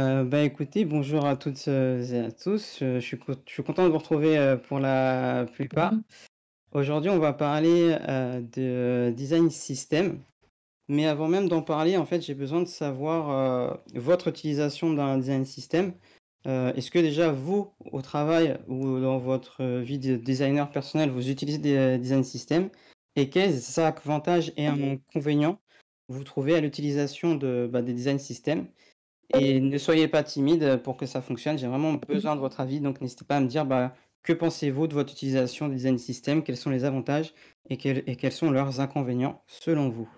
Euh, bah, écoutez, bonjour à toutes euh, et à tous. Je suis, content de vous retrouver euh, pour la plupart. Mhm. Aujourd'hui, on va parler de design system. Mais avant même d'en parler, en fait, j'ai besoin de savoir votre utilisation d'un design system. Est-ce que déjà vous, au travail ou dans votre vie de designer personnel, vous utilisez des design systems Et quels avantages et inconvénients vous trouvez à l'utilisation de, bah, des design systems et ne soyez pas timide pour que ça fonctionne. J'ai vraiment besoin de votre avis. Donc n'hésitez pas à me dire bah, que pensez-vous de votre utilisation des design system, quels sont les avantages et, quels sont leurs inconvénients selon vous.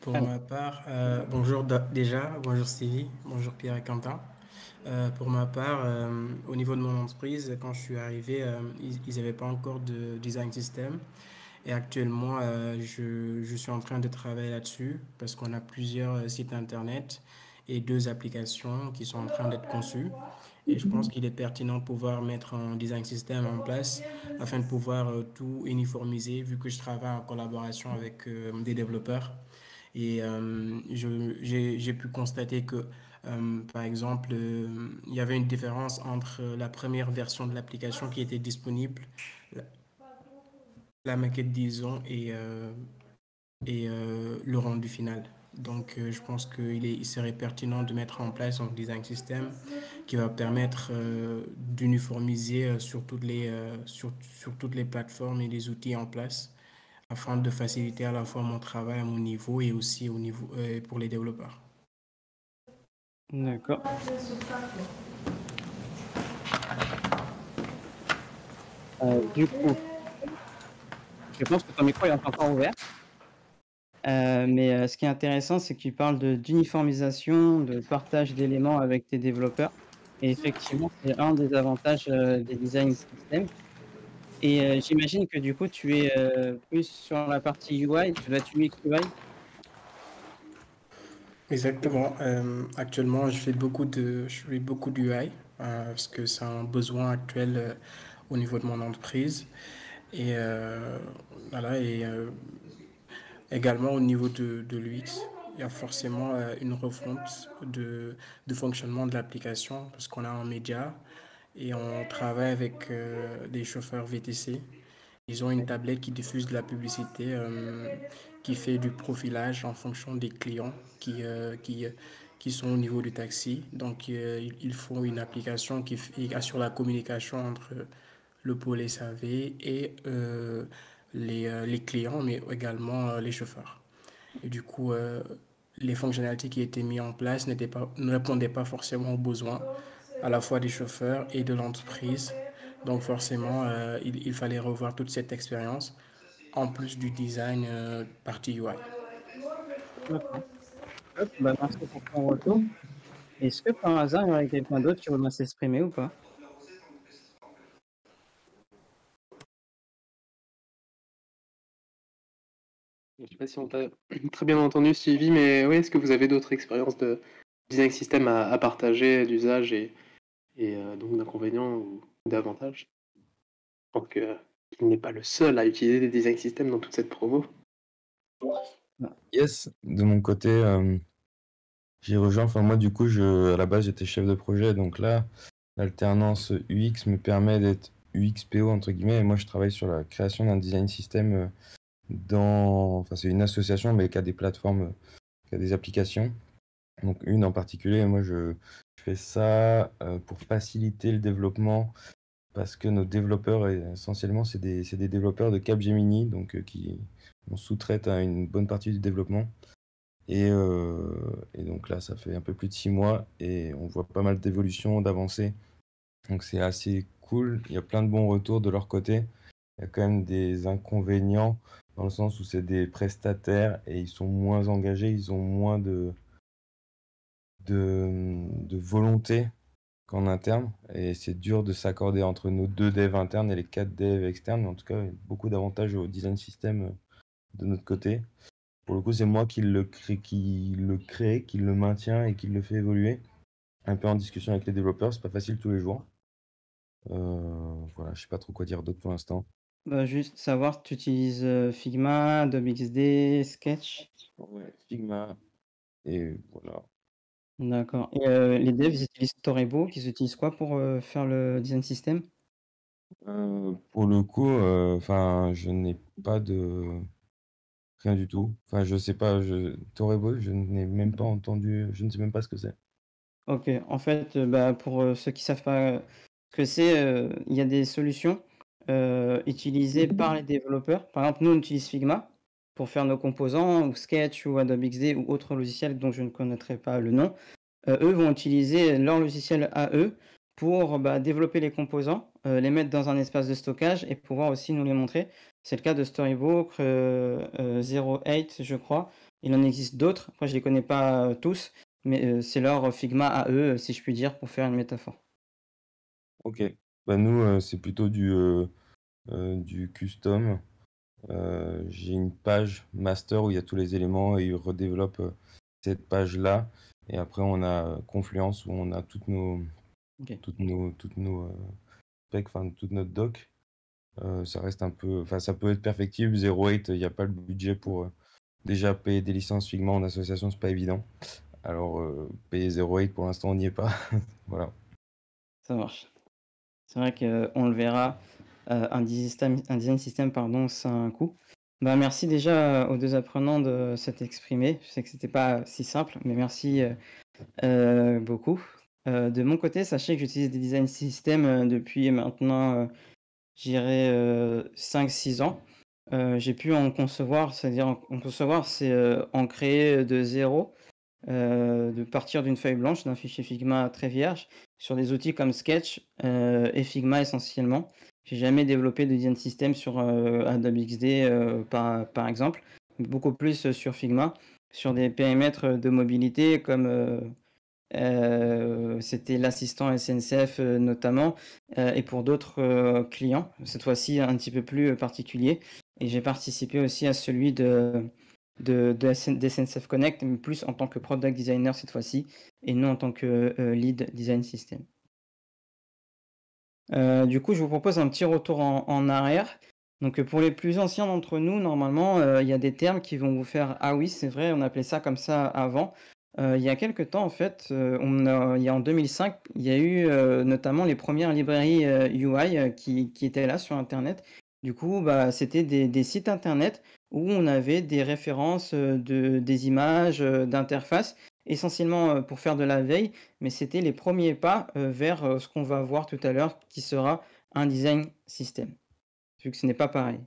Pour ma part, euh, bonjour déjà, bonjour Sylvie, bonjour Pierre et Quentin. Euh, pour ma part, euh, au niveau de mon entreprise, quand je suis arrivé, euh, ils n'avaient pas encore de design system. Et actuellement, je, je, suis en train de travailler là-dessus parce qu'on a plusieurs sites internet et deux applications qui sont en train d'être conçues. Et je pense qu'il est pertinent de pouvoir mettre un design system en place afin de pouvoir tout uniformiser vu que je travaille en collaboration avec des développeurs. Et j'ai pu constater que euh, par exemple, euh, il y avait une différence entre la première version de l'application qui était disponible, la, maquette disons, et, euh, le rendu final. Donc je pense qu'il serait pertinent de mettre en place un design system qui va permettre d'uniformiser sur, toutes les toutes les plateformes et les outils en place afin de faciliter à la fois mon travail à mon niveau et aussi au niveau, pour les développeurs. D'accord. Euh, du coup, je pense que ton micro est encore ouvert. Euh, mais euh, ce qui est intéressant, c'est qu'il parle d'uniformisation, de, partage d'éléments avec tes développeurs. Et effectivement, c'est un des avantages des design systems. Et j'imagine que du coup, tu es plus sur la partie UI, tu vas tuer UI Exactement. Euh, actuellement, je fais beaucoup de, je beaucoup d'UI euh, parce que c'est un besoin actuel euh, au niveau de mon entreprise. Et voilà, et également au niveau de, de l'UX, il y a forcément une refonte de, de fonctionnement de l'application parce qu'on a un média et on travaille avec des chauffeurs VTC. Ils ont une tablette qui diffuse de la publicité qui fait du profilage en fonction des clients qui, euh, qui, euh, qui sont au niveau du taxi. Donc, euh, ils font une application qui, assure la communication entre le pôle SAV et les, les, clients, mais également les chauffeurs. Et du coup, les fonctionnalités qui étaient mises en place ne répondaient pas forcément aux besoins à la fois des chauffeurs et de l'entreprise. Donc forcément, il, fallait revoir toute cette expérience en plus du design euh, partie UI. Bah, est-ce que par hasard, il y aurait quelqu'un d'autre qui voudrait s'exprimer ou pas Je ne sais pas si on t'a très bien entendu, suivi, mais oui, est-ce que vous avez d'autres expériences de design système à, partager, d'usage et, euh, donc d'inconvénients ou d'avantages Je crois que euh, il n'est pas le seul à utiliser des design systems dans toute cette promo. Yes, de mon côté, j'y euh, j'ai rejoint. Enfin, moi, du coup, à la base, j'étais chef de projet. Donc là, l'alternance UX me permet d'être UXPO, entre guillemets. Et moi, je travaille sur la création d'un design system euh, dans. Enfin, c'est une association, mais qui a des plateformes, qui a des applications. Donc, une en particulier. Moi, je, je fais ça euh, pour faciliter le développement parce que nos développeurs, euh, essentiellement, c'est des, développeurs de Capgemini, donc euh, qui ont sous-traite à une bonne partie du développement. Euh, et, donc là, ça fait un peu plus de six mois et on voit pas mal d'évolutions, d'avancées. Donc c'est assez cool. Il y a plein de bons retours de leur côté. Il y a quand même des inconvénients dans le sens où c'est des prestataires et ils sont moins engagés, ils ont moins de volonté qu'en interne. Et c'est dur de s'accorder entre nos deux devs internes et les quatre devs externes. en tout cas, beaucoup d'avantages au design system euh, de notre côté. Pour le coup, c'est moi qui le, crée, qui le crée, qui le maintient et qui le fait évoluer. Un peu en discussion avec les développeurs, c'est pas facile tous les jours. Euh, voilà, je sais pas trop quoi dire d'autre pour l'instant. Bah, juste savoir, tu utilises euh, Figma, Adobe XD, Sketch Ouais, Figma. Et voilà. D'accord. Et euh, les devs, utilisent Torebo, ils utilisent quoi pour euh, faire le design system euh, Pour le coup, enfin, je n'ai pas de rien du tout. Enfin, je sais pas. Je... Torebo, je n'ai même pas entendu. Je ne sais même pas ce que c'est. Ok. En fait, bah, pour ceux qui savent pas ce que c'est, il y a des solutions utilisées par les développeurs. Par exemple, nous, on utilise Figma pour faire nos composants, ou Sketch, ou Adobe XD, ou autre logiciel dont je ne connaîtrai pas le nom, euh, eux vont utiliser leur logiciel à eux pour bah, développer les composants, euh, les mettre dans un espace de stockage et pouvoir aussi nous les montrer. C'est le cas de Storybook, 08, euh, je crois. Il en existe d'autres, moi je ne les connais pas tous, mais c'est leur Figma à eux, si je puis dire, pour faire une métaphore. Ok, bah, nous c'est plutôt du custom. Euh, j'ai une page master où il y a tous les éléments et il redéveloppe euh, cette page-là. Et après, on a euh, Confluence où on a toutes nos, toutes nos, toutes nos specs, enfin toute notre doc. ça reste un peu, enfin ça peut être perfectible. 08, il n'y a pas le budget pour déjà payer des licences Figma en association, c'est pas évident. Alors payer 08 pour l'instant, on n'y est pas. voilà. Ça marche. C'est vrai qu'on le verra. Euh, un design, un system, pardon, c'est un coût. Bah, merci déjà euh, aux deux apprenants de s'être exprimés. Je sais que c'était pas si simple, mais merci euh, beaucoup. de mon côté, sachez que j'utilise des design systems depuis maintenant, j'irai 5-6 ans. j'ai pu en concevoir, c'est-à-dire en concevoir, c'est en créer de zéro, de partir d'une feuille blanche, d'un fichier Figma très vierge, sur des outils comme Sketch et Figma essentiellement. J'ai jamais développé de design system sur euh, Adobe XD euh, par, exemple, beaucoup plus euh, sur Figma, sur des périmètres de mobilité comme c'était l'assistant SNCF notamment, et pour d'autres clients, cette fois-ci un petit peu plus particulier. Et j'ai participé aussi à celui de, de, de, SNCF Connect, mais plus en tant que product designer cette fois-ci, et non en tant que lead design system. Euh, du coup, je vous propose un petit retour en, arrière. Donc pour les plus anciens d'entre nous, normalement, euh, il y a des termes qui vont vous faire ah oui, c'est vrai, on appelait ça comme ça avant. Euh, il y a quelques temps, en fait, il y a en 2005, il y a eu notamment les premières librairies UI qui, étaient là sur Internet. Du coup, bah, c'était des, sites Internet où on avait des références de, des images, d'interfaces essentiellement euh, pour faire de la veille, mais c'était les premiers pas euh, vers euh, ce qu'on va voir tout à l'heure qui sera un design système, vu que ce n'est pas pareil.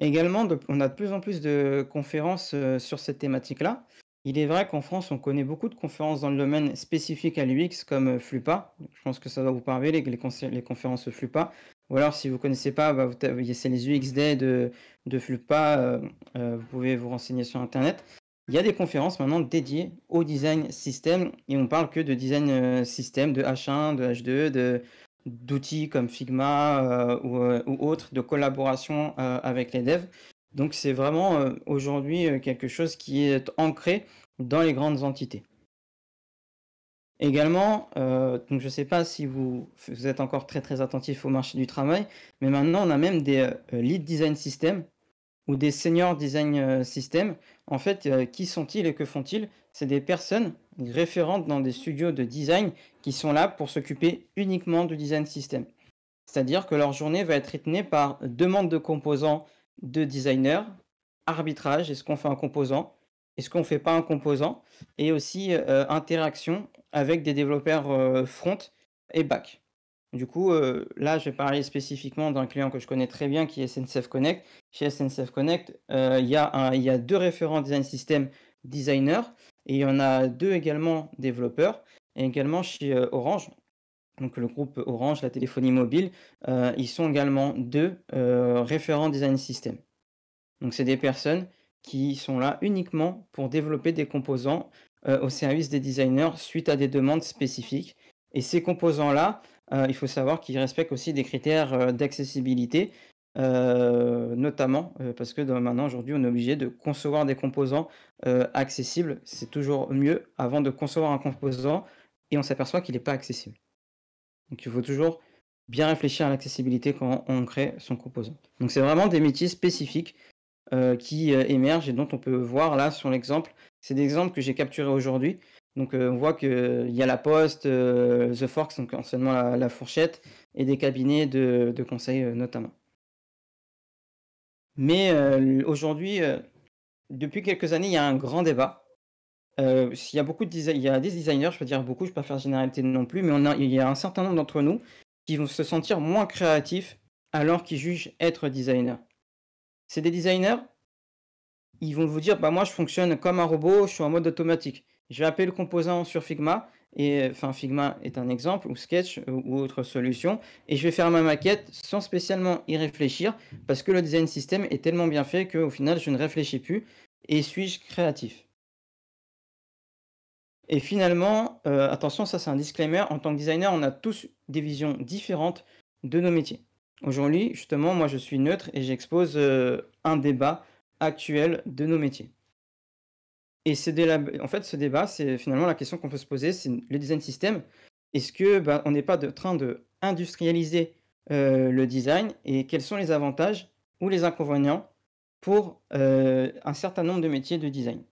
Également, on a de plus en plus de conférences sur cette thématique-là. Il est vrai qu'en France, on connaît beaucoup de conférences dans le domaine spécifique à l'UX, comme FLUPA. Je pense que ça doit vous parler, les, conférences FLUPA. Ou alors, si vous ne connaissez pas, bah, c'est les UXD de, FLUPA. vous pouvez vous renseigner sur Internet. Il y a des conférences maintenant dédiées au design système et on parle que de design euh, système, de H1, de H2, de, d'outils comme Figma euh, euh, ou, autres, de collaboration avec les devs. Donc c'est vraiment aujourd'hui quelque chose qui est ancré dans les grandes entités. Également, donc je ne sais pas si vous, êtes encore très très attentif au marché du travail, mais maintenant on a même des lead design system ou des senior design system. En fait, euh, qui sont-ils et que font-ils C'est des personnes référentes dans des studios de design qui sont là pour s'occuper uniquement du design system. C'est-à-dire que leur journée va être rythmée par demande de composants de designers, arbitrage, est-ce qu'on fait un composant, est-ce qu'on ne fait pas un composant, et aussi euh, interaction avec des développeurs euh, front et back. Du coup, euh, là, je vais parler spécifiquement d'un client que je connais très bien qui est SNCF Connect. Chez SNCF Connect, euh, il y, a deux référents design system designers et il y en a deux également développeurs. Et également chez euh, Orange, donc le groupe Orange, la téléphonie mobile, ils sont également deux référents design system. Donc, c'est des personnes qui sont là uniquement pour développer des composants au service des designers suite à des demandes spécifiques. Et ces composants-là, euh, il faut savoir qu'il respecte aussi des critères euh, d'accessibilité, euh, notamment parce que maintenant, aujourd'hui, on est obligé de concevoir des composants accessibles. C'est toujours mieux avant de concevoir un composant et on s'aperçoit qu'il n'est pas accessible. Donc il faut toujours bien réfléchir à l'accessibilité quand on crée son composant. Donc c'est vraiment des métiers spécifiques qui émergent et dont on peut voir là sur l'exemple. C'est des exemples que j'ai capturés aujourd'hui donc euh, on voit qu'il euh, y a la Poste, euh, The Forks, donc anciennement la, Fourchette, et des cabinets de, conseils conseil notamment. Mais aujourd'hui, depuis quelques années, il y a un grand débat. il, y a beaucoup il y a des designers, je peux dire beaucoup, je ne peux pas faire généralité non plus, mais il y a un certain nombre d'entre nous qui vont se sentir moins créatifs alors qu'ils jugent être designer. C'est des designers, ils vont vous dire, bah moi je fonctionne comme un robot, je suis en mode automatique. Je vais appeler le composant sur Figma, et enfin Figma est un exemple, ou Sketch, ou, autre solution, et je vais faire ma maquette sans spécialement y réfléchir, parce que le design system est tellement bien fait qu'au final je ne réfléchis plus, et suis-je créatif Et finalement, euh, attention, ça c'est un disclaimer, en tant que designer, on a tous des visions différentes de nos métiers. Aujourd'hui, justement, moi je suis neutre et j'expose euh, un débat actuel de nos métiers. Et en fait, ce débat, c'est finalement la question qu'on peut se poser, c'est le design system. Est-ce que ben, on n'est pas en train de industrialiser euh, le design et quels sont les avantages ou les inconvénients pour euh, un certain nombre de métiers de design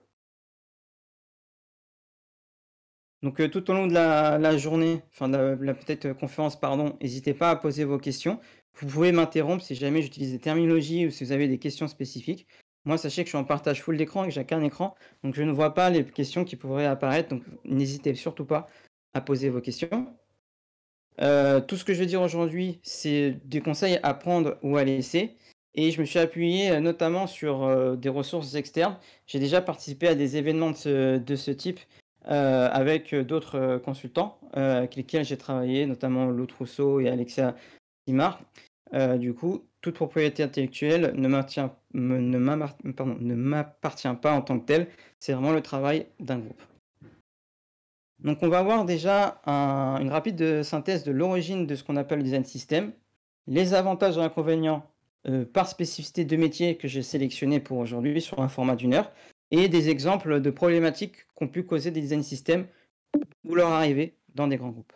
Donc euh, tout au long de la, journée, enfin de la, peut-être conférence, pardon, n'hésitez pas à poser vos questions. Vous pouvez m'interrompre si jamais j'utilise des terminologies ou si vous avez des questions spécifiques. Moi, sachez que je suis en partage full d'écran et que j'ai qu'un écran, donc je ne vois pas les questions qui pourraient apparaître, donc n'hésitez surtout pas à poser vos questions. Euh, tout ce que je vais dire aujourd'hui, c'est des conseils à prendre ou à laisser. Et je me suis appuyé euh, notamment sur euh, des ressources externes. J'ai déjà participé à des événements de ce, type avec d'autres consultants avec lesquels j'ai travaillé, notamment Lou Trousseau et Alexia Simard. du coup, toute propriété intellectuelle ne m'appartient pas en tant que telle. C'est vraiment le travail d'un groupe. Donc on va voir déjà une rapide euh, synthèse de l'origine de ce qu'on appelle le design system, les avantages et inconvénients euh, par spécificité de métier que j'ai sélectionné pour aujourd'hui sur un format d'une heure, et des exemples de problématiques qu'ont pu causer des design systems ou leur arrivée dans des grands groupes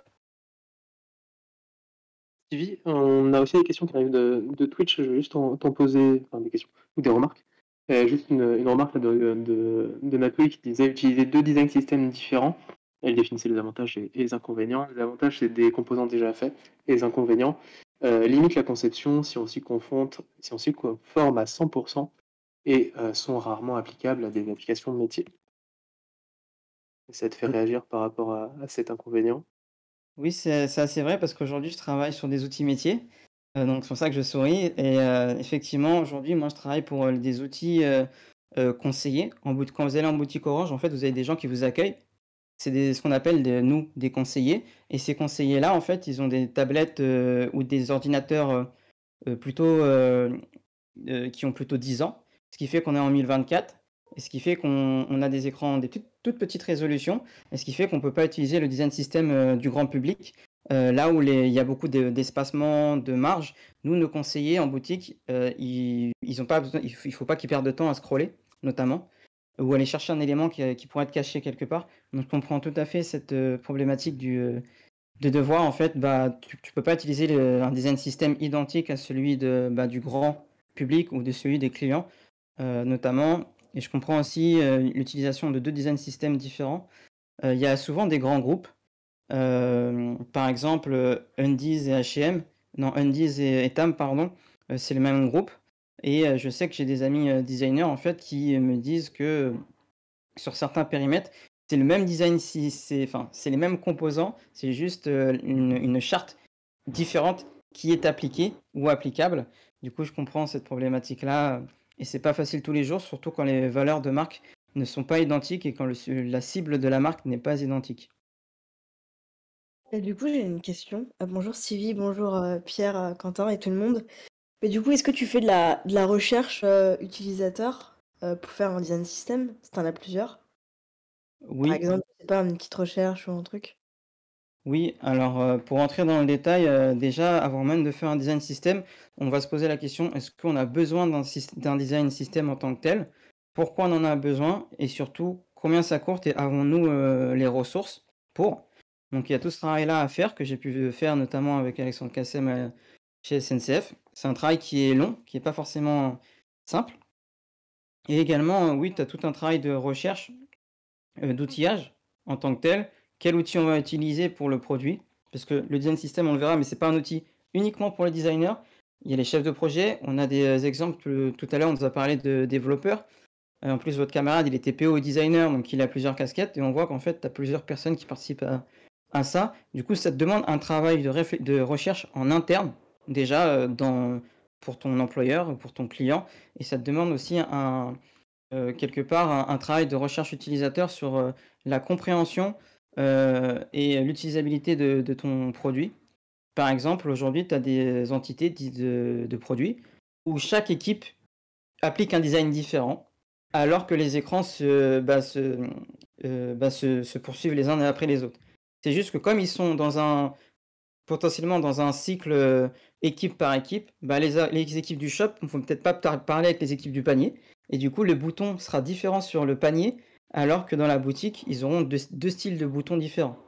on a aussi des questions qui arrivent de, Twitch. Je vais juste t'en poser des questions ou des remarques. Euh, juste une, remarque de, de, qui disait utiliser deux design systèmes différents. Elle définissait les avantages et, les inconvénients. Les avantages, c'est des composants déjà faits. Et les inconvénients, euh, limitent la conception si on s'y confronte, si on conforme à 100% et euh, sont rarement applicables à des applications de métier. Ça te fait mmh. réagir par rapport à cet inconvénient oui, c'est assez vrai parce qu'aujourd'hui, je travaille sur des outils métiers. Euh, donc c'est pour ça que je souris et euh, effectivement, aujourd'hui, moi, je travaille pour, euh, des outils, conseillers. En bout de quand vous allez en boutique Orange, en fait, vous avez des gens qui vous accueillent. C'est ce qu'on appelle nous, des conseillers et ces conseillers-là, en fait, ils ont des tablettes, ou des ordinateurs, plutôt, qui ont plutôt 10 ans. Ce qui fait qu'on est en 1024 et ce qui fait qu'on a des écrans des toutes, petites résolutions, et ce qui fait qu'on ne peut pas utiliser le design système euh, du grand public, euh, là où il y a beaucoup d'espacement, de, marge. Nous, nos conseillers en boutique, euh, ils, ont pas besoin, il ne faut pas qu'ils perdent de temps à scroller, notamment, ou aller chercher un élément qui, pourrait être caché quelque part. Donc, je comprends tout à fait cette problématique du, de devoir, en fait, bah, tu ne peux pas utiliser un design système identique à celui de, bah, du grand public ou de celui des clients, notamment et je comprends aussi euh, l'utilisation de deux design systèmes différents. Euh, il y a souvent des grands groupes, euh, par exemple Undies et H&M, non Undies et, Etam pardon, c'est le même groupe. Et je sais que j'ai des amis designers en fait qui me disent que sur certains périmètres, c'est le même design, si c'est enfin c'est les mêmes composants, c'est juste une charte différente qui est appliquée ou applicable. Du coup, je comprends cette problématique là et c'est pas facile tous les jours, surtout quand les valeurs de marque ne sont pas identiques et quand la cible de la marque n'est pas identique. du coup, j'ai une question. Euh, bonjour Sylvie, bonjour euh, Pierre, euh, Quentin et tout le monde. Mais du coup, est-ce que tu fais de la, recherche utilisateur pour faire un design system Si t'en as plusieurs Oui. Par exemple, pas, une petite recherche ou un truc oui, alors euh, pour entrer dans le détail, euh, déjà avant même de faire un design système, on va se poser la question est-ce qu'on a besoin d'un design système en tant que tel Pourquoi on en a besoin Et surtout, combien ça coûte et avons-nous euh, les ressources pour Donc il y a tout ce travail-là à faire que j'ai pu faire notamment avec Alexandre Kassem chez SNCF. C'est un travail qui est long, qui n'est pas forcément simple. Et également, oui, tu as tout un travail de recherche, d'outillage en tant que tel quel outil on va utiliser pour le produit. Parce que le design system, on le verra, mais ce n'est pas un outil uniquement pour les designers. Il y a les chefs de projet, on a des euh, exemples, tout à l'heure on nous a parlé de développeurs. Euh, en plus, votre camarade, il était PO designer, donc il a plusieurs casquettes, et on voit qu'en fait, tu as plusieurs personnes qui participent à, ça. Du coup, ça te demande un travail de, de recherche en interne, déjà euh, dans, pour ton employeur ou pour ton client, et ça te demande aussi quelque part un, travail de recherche utilisateur sur la compréhension euh, et l'utilisabilité de, ton produit. Par exemple, aujourd'hui, tu as des entités de, de produits où chaque équipe applique un design différent, alors que les écrans se, bah, euh, bah, poursuivent les uns après les autres. C'est juste que comme ils sont dans potentiellement dans un cycle euh, équipe par équipe, bah, les, les, équipes du shop ne vont peut-être pas parler avec les équipes du panier, et du coup le bouton sera différent sur le panier alors que dans la boutique, ils auront deux, styles de boutons différents.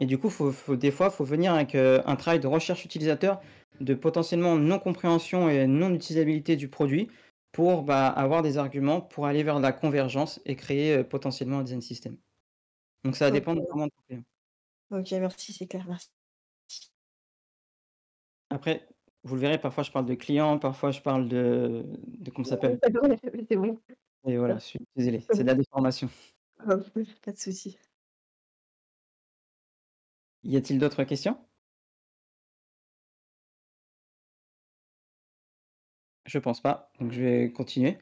Et du coup, des fois, il faut venir avec euh, un travail de recherche utilisateur, de potentiellement non-compréhension et non-utilisabilité du produit, pour bah, avoir des arguments pour aller vers la convergence et créer euh, potentiellement un design system. Donc ça va vraiment de client. Ok, merci, c'est clair, merci. Après, vous le verrez, parfois je parle de client, parfois je parle de, de comment s'appelle. c'est bon. Et voilà, désolé, c'est de la déformation. Ah pas de souci. Y a-t-il d'autres questions Je pense pas, donc je vais continuer.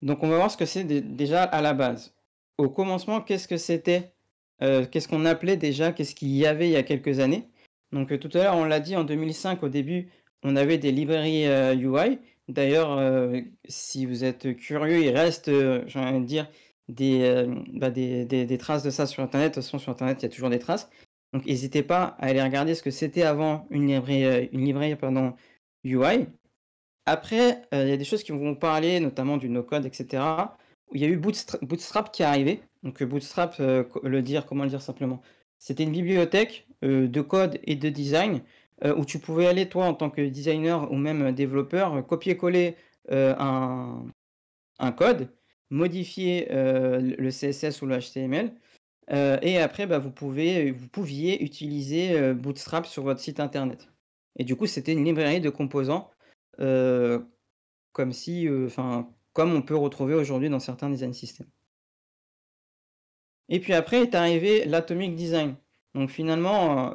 Donc on va voir ce que c'est déjà à la base. Au commencement, qu'est-ce que c'était euh, Qu'est-ce qu'on appelait déjà Qu'est-ce qu'il y avait il y a quelques années Donc euh, tout à l'heure, on l'a dit, en 2005, au début, on avait des librairies UI euh, D'ailleurs, euh, si vous êtes curieux, il reste, euh, j'ai envie de dire, euh, bah, des, traces de ça sur Internet. De façon, sur Internet, il y a toujours des traces. Donc, n'hésitez pas à aller regarder ce que c'était avant une librairie, une librairie UI. Après, il y a des choses qui vont parler, notamment du no-code, etc. il y a eu Bootstrap qui est arrivé. Donc, Bootstrap, le dire, comment le dire simplement C'était une bibliothèque de code et de design euh, où tu pouvais aller, toi, en tant que designer ou même développeur, copier-coller euh, un, code, modifier euh, le CSS ou le HTML, et après, bah, vous, pouvez, vous pouviez utiliser Bootstrap sur votre site internet. Et du coup, c'était une librairie de composants, comme, si, comme on peut retrouver aujourd'hui dans certains design systems. Et puis après est arrivé l'atomic design. Donc finalement,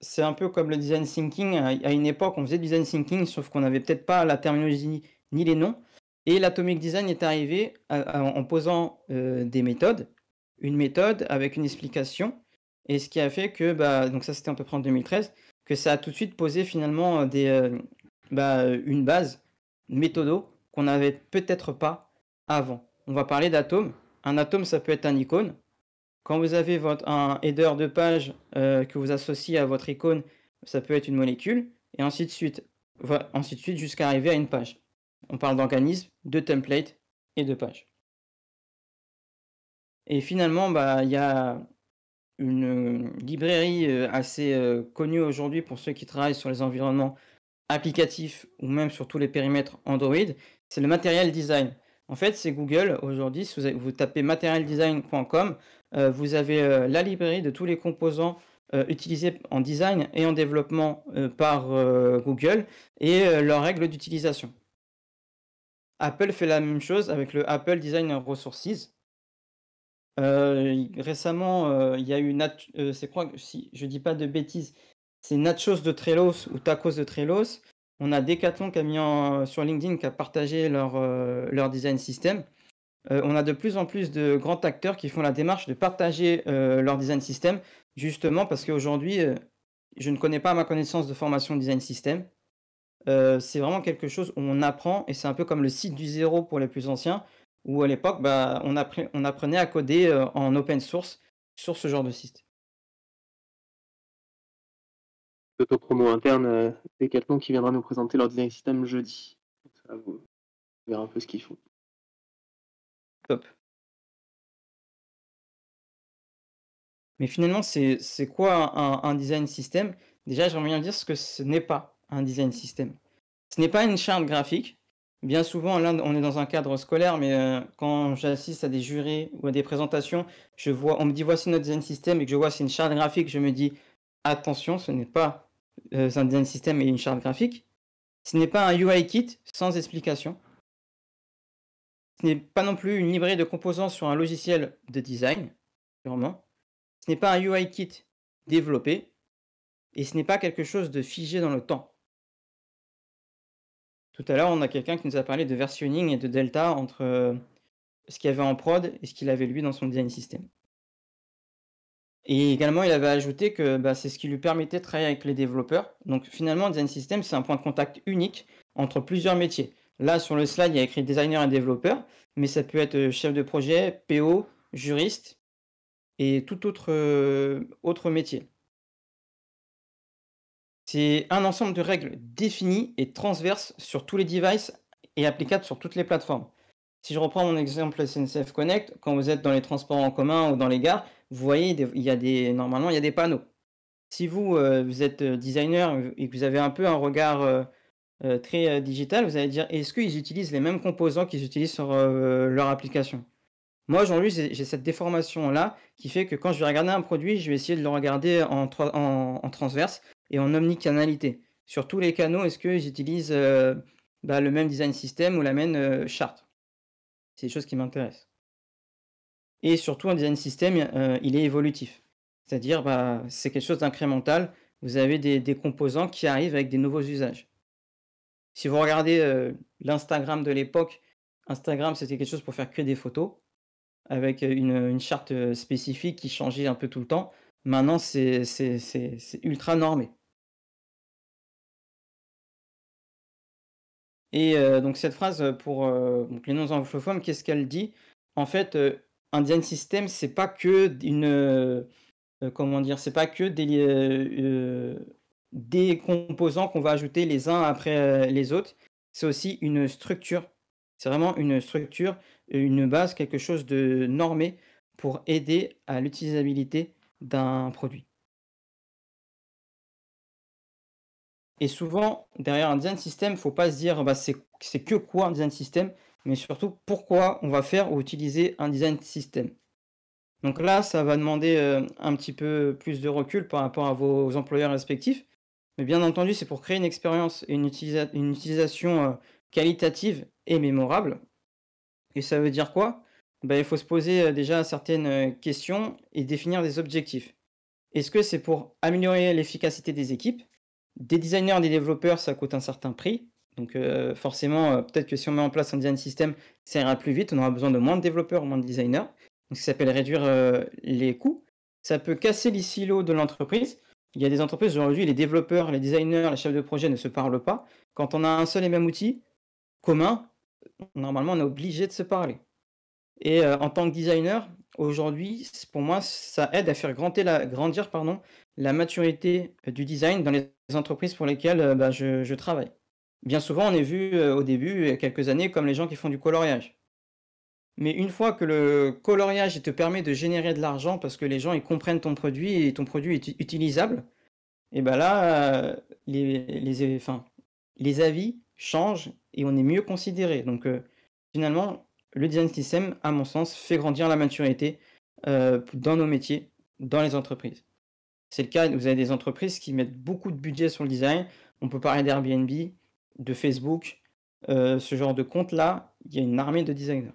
c'est un peu comme le design thinking. À une époque, on faisait design thinking, sauf qu'on n'avait peut-être pas la terminologie ni les noms. Et l'atomic design est arrivé en posant euh, des méthodes, une méthode avec une explication, et ce qui a fait que, bah, donc ça c'était à peu près en 2013, que ça a tout de suite posé finalement euh, des, euh, bah, une base méthodo qu'on n'avait peut-être pas avant. On va parler d'atomes. Un atome, ça peut être un icône, quand vous avez votre, un header de page euh, que vous associez à votre icône, ça peut être une molécule, et ainsi de suite, jusqu'à arriver à une page. On parle d'organisme, de template et de page. Et finalement, bah, il y a une librairie euh, assez euh, connue aujourd'hui pour ceux qui travaillent sur les environnements applicatifs ou même sur tous les périmètres Android, c'est le Material Design. En fait, c'est Google. Aujourd'hui, si vous, tapez materialdesign.com, euh, vous avez euh, la librairie de tous les composants euh, utilisés en design et en développement par Google et leurs règles d'utilisation. Apple fait la même chose avec le Apple Design Resources. récemment, il y a eu, Nat c'est quoi, si je dis pas de bêtises, c'est Nachos de Trellos ou Tacos de Trellos on a Decathlon qui a mis sur LinkedIn, qui a partagé leur, euh, leur design system. Euh, on a de plus en plus de grands acteurs qui font la démarche de partager euh, leur design system, justement parce qu'aujourd'hui, je ne connais pas ma connaissance de formation design system. c'est vraiment quelque chose où on apprend, et c'est un peu comme le site du zéro pour les plus anciens, où à l'époque, bah, on, apprenait à coder en open source sur ce genre de site. d'auto-promo interne euh, quelqu'un qui viendra nous présenter leur design system jeudi. On verra un peu ce qu'ils font. Top. Mais finalement, c'est quoi un, design system Déjà, j'aimerais bien dire ce que ce n'est pas un design system. Ce n'est pas une charte graphique. Bien souvent, là, on est dans un cadre scolaire, mais euh, quand j'assiste à des jurés ou à des présentations, je vois, on me dit voici notre design system et que je vois c'est une charte graphique, je me dis attention, ce n'est pas euh, un design system et une charte graphique. Ce n'est pas un UI kit sans explication. Ce n'est pas non plus une librairie de composants sur un logiciel de design, purement. Ce n'est pas un UI kit développé. Et ce n'est pas quelque chose de figé dans le temps. Tout à l'heure, on a quelqu'un qui nous a parlé de versionning et de delta entre euh, ce qu'il y avait en prod et ce qu'il avait lui dans son design system. Et également, il avait ajouté que bah, c'est ce qui lui permettait de travailler avec les développeurs. Donc finalement, Design System, c'est un point de contact unique entre plusieurs métiers. Là, sur le slide, il y a écrit designer et développeur, mais ça peut être euh, chef de projet, PO, juriste et tout autre, euh, autre métier. C'est un ensemble de règles définies et transverses sur tous les devices et applicables sur toutes les plateformes. Si je reprends mon exemple SNCF Connect, quand vous êtes dans les transports en commun ou dans les gares, vous voyez, il y a des, normalement, il y a des panneaux. Si vous, euh, vous êtes euh, designer et que vous avez un peu un regard euh, très digital, vous allez dire est-ce qu'ils utilisent les mêmes composants qu'ils utilisent sur leur application Moi, aujourd'hui, j'ai cette déformation-là qui fait que quand je vais regarder un produit, je vais essayer de le regarder en, en, transverse et en omnicanalité. Sur tous les canaux, est-ce qu'ils utilisent bah, le même design system ou la même charte C'est des choses qui m'intéressent. Et surtout, un design system, euh, il est évolutif. C'est-à-dire, bah, c'est quelque chose d'incrémental. Vous avez des, composants qui arrivent avec des nouveaux usages. Si vous regardez euh, l'Instagram de l'époque, Instagram, c'était quelque chose pour faire créer des photos, avec euh, une, charte spécifique qui changeait un peu tout le temps. Maintenant, c'est ultra normé. Et donc cette phrase pour les non-anglophones, qu'est-ce qu'elle dit En fait, un design system, c'est pas que une euh, euh, comment dire, c'est pas que euh, des composants qu'on va ajouter les uns après les autres. C'est aussi une structure. C'est vraiment une structure, une base, quelque chose de normé pour aider à l'utilisabilité d'un produit. Et souvent, derrière un design system, il ne faut pas se dire bah, c'est que quoi un design system mais surtout pourquoi on va faire ou utiliser un design system. Donc là, ça va demander euh, un petit peu plus de recul par rapport à vos employeurs respectifs. Mais bien entendu, c'est pour créer une expérience et une, utilisation euh, qualitative et mémorable. Et ça veut dire quoi ben, Il faut se poser euh, déjà certaines questions et définir des objectifs. Est-ce que c'est pour améliorer l'efficacité des équipes Des designers, des développeurs, ça coûte un certain prix. Donc euh, forcément, euh, peut-être que si on met en place un design system, ça ira plus vite, on aura besoin de moins de développeurs, moins de designers. Donc ça s'appelle réduire euh, les coûts. Ça peut casser les silos de l'entreprise. Il y a des entreprises aujourd'hui, les développeurs, les designers, les chefs de projet ne se parlent pas. Quand on a un seul et même outil commun, normalement on est obligé de se parler. Et en tant que designer, aujourd'hui, pour moi, ça aide à faire grandir la, maturité du design dans les entreprises pour lesquelles bah, je travaille. Bien souvent, on est vu euh, au début, il y a quelques années, comme les gens qui font du coloriage. Mais une fois que le coloriage te permet de générer de l'argent parce que les gens ils comprennent ton produit et ton produit est utilisable, et ben là, euh, les, les, euh, les avis changent et on est mieux considéré. Donc finalement, le design system, à mon sens, fait grandir la maturité dans nos métiers, dans les entreprises. C'est le cas, vous avez des entreprises qui mettent beaucoup de budget sur le design. On peut parler d'Airbnb, de Facebook, euh, ce genre de compte-là, il y a une armée de designers.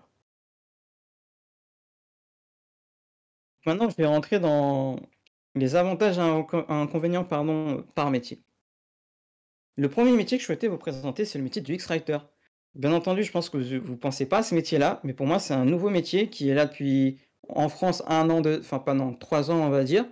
Maintenant, je vais rentrer dans les avantages et inconvénients pardon, par métier. Le premier métier que je souhaitais vous présenter, c'est le métier du X-Writer. Bien entendu, je pense que vous ne pensez pas à ce métier-là, mais pour moi, c'est un nouveau métier qui est là depuis en France un an, de, enfin pendant trois ans, on va dire,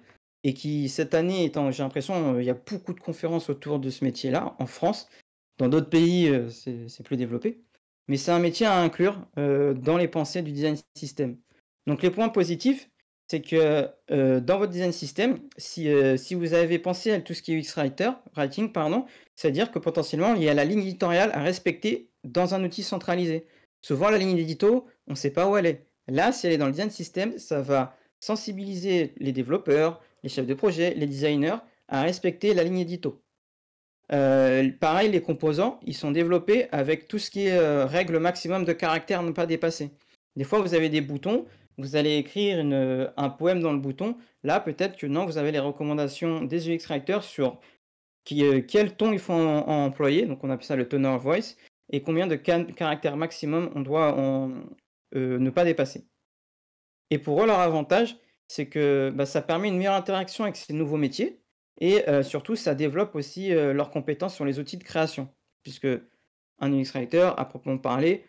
et qui cette année, j'ai l'impression, euh, il y a beaucoup de conférences autour de ce métier-là en France, dans d'autres pays, euh, c'est plus développé. Mais c'est un métier à inclure euh, dans les pensées du design system. Donc les points positifs, c'est que euh, dans votre design system, si, vous avez pensé à tout ce qui est X writer, writing, pardon, c'est-à-dire que potentiellement il y a la ligne éditoriale à respecter dans un outil centralisé. Souvent la ligne d'édito, on ne sait pas où elle est. Là, si elle est dans le design system, ça va sensibiliser les développeurs, les chefs de projet, les designers à respecter la ligne édito. Euh, pareil, les composants, ils sont développés avec tout ce qui est euh, règle maximum de caractères ne pas dépasser. Des fois, vous avez des boutons, vous allez écrire euh, un poème dans le bouton. Là, peut-être que non, vous avez les recommandations des UX Writers sur quel ton il faut employer, donc on appelle ça le Toner voice, et combien de caractères maximum on doit ne pas dépasser. Et pour eux, leur avantage, c'est que bah, ça permet une meilleure interaction avec ces nouveaux métiers, et euh, surtout, ça développe aussi euh, leurs compétences sur les outils de création. Puisque un UX Writer, à proprement parler,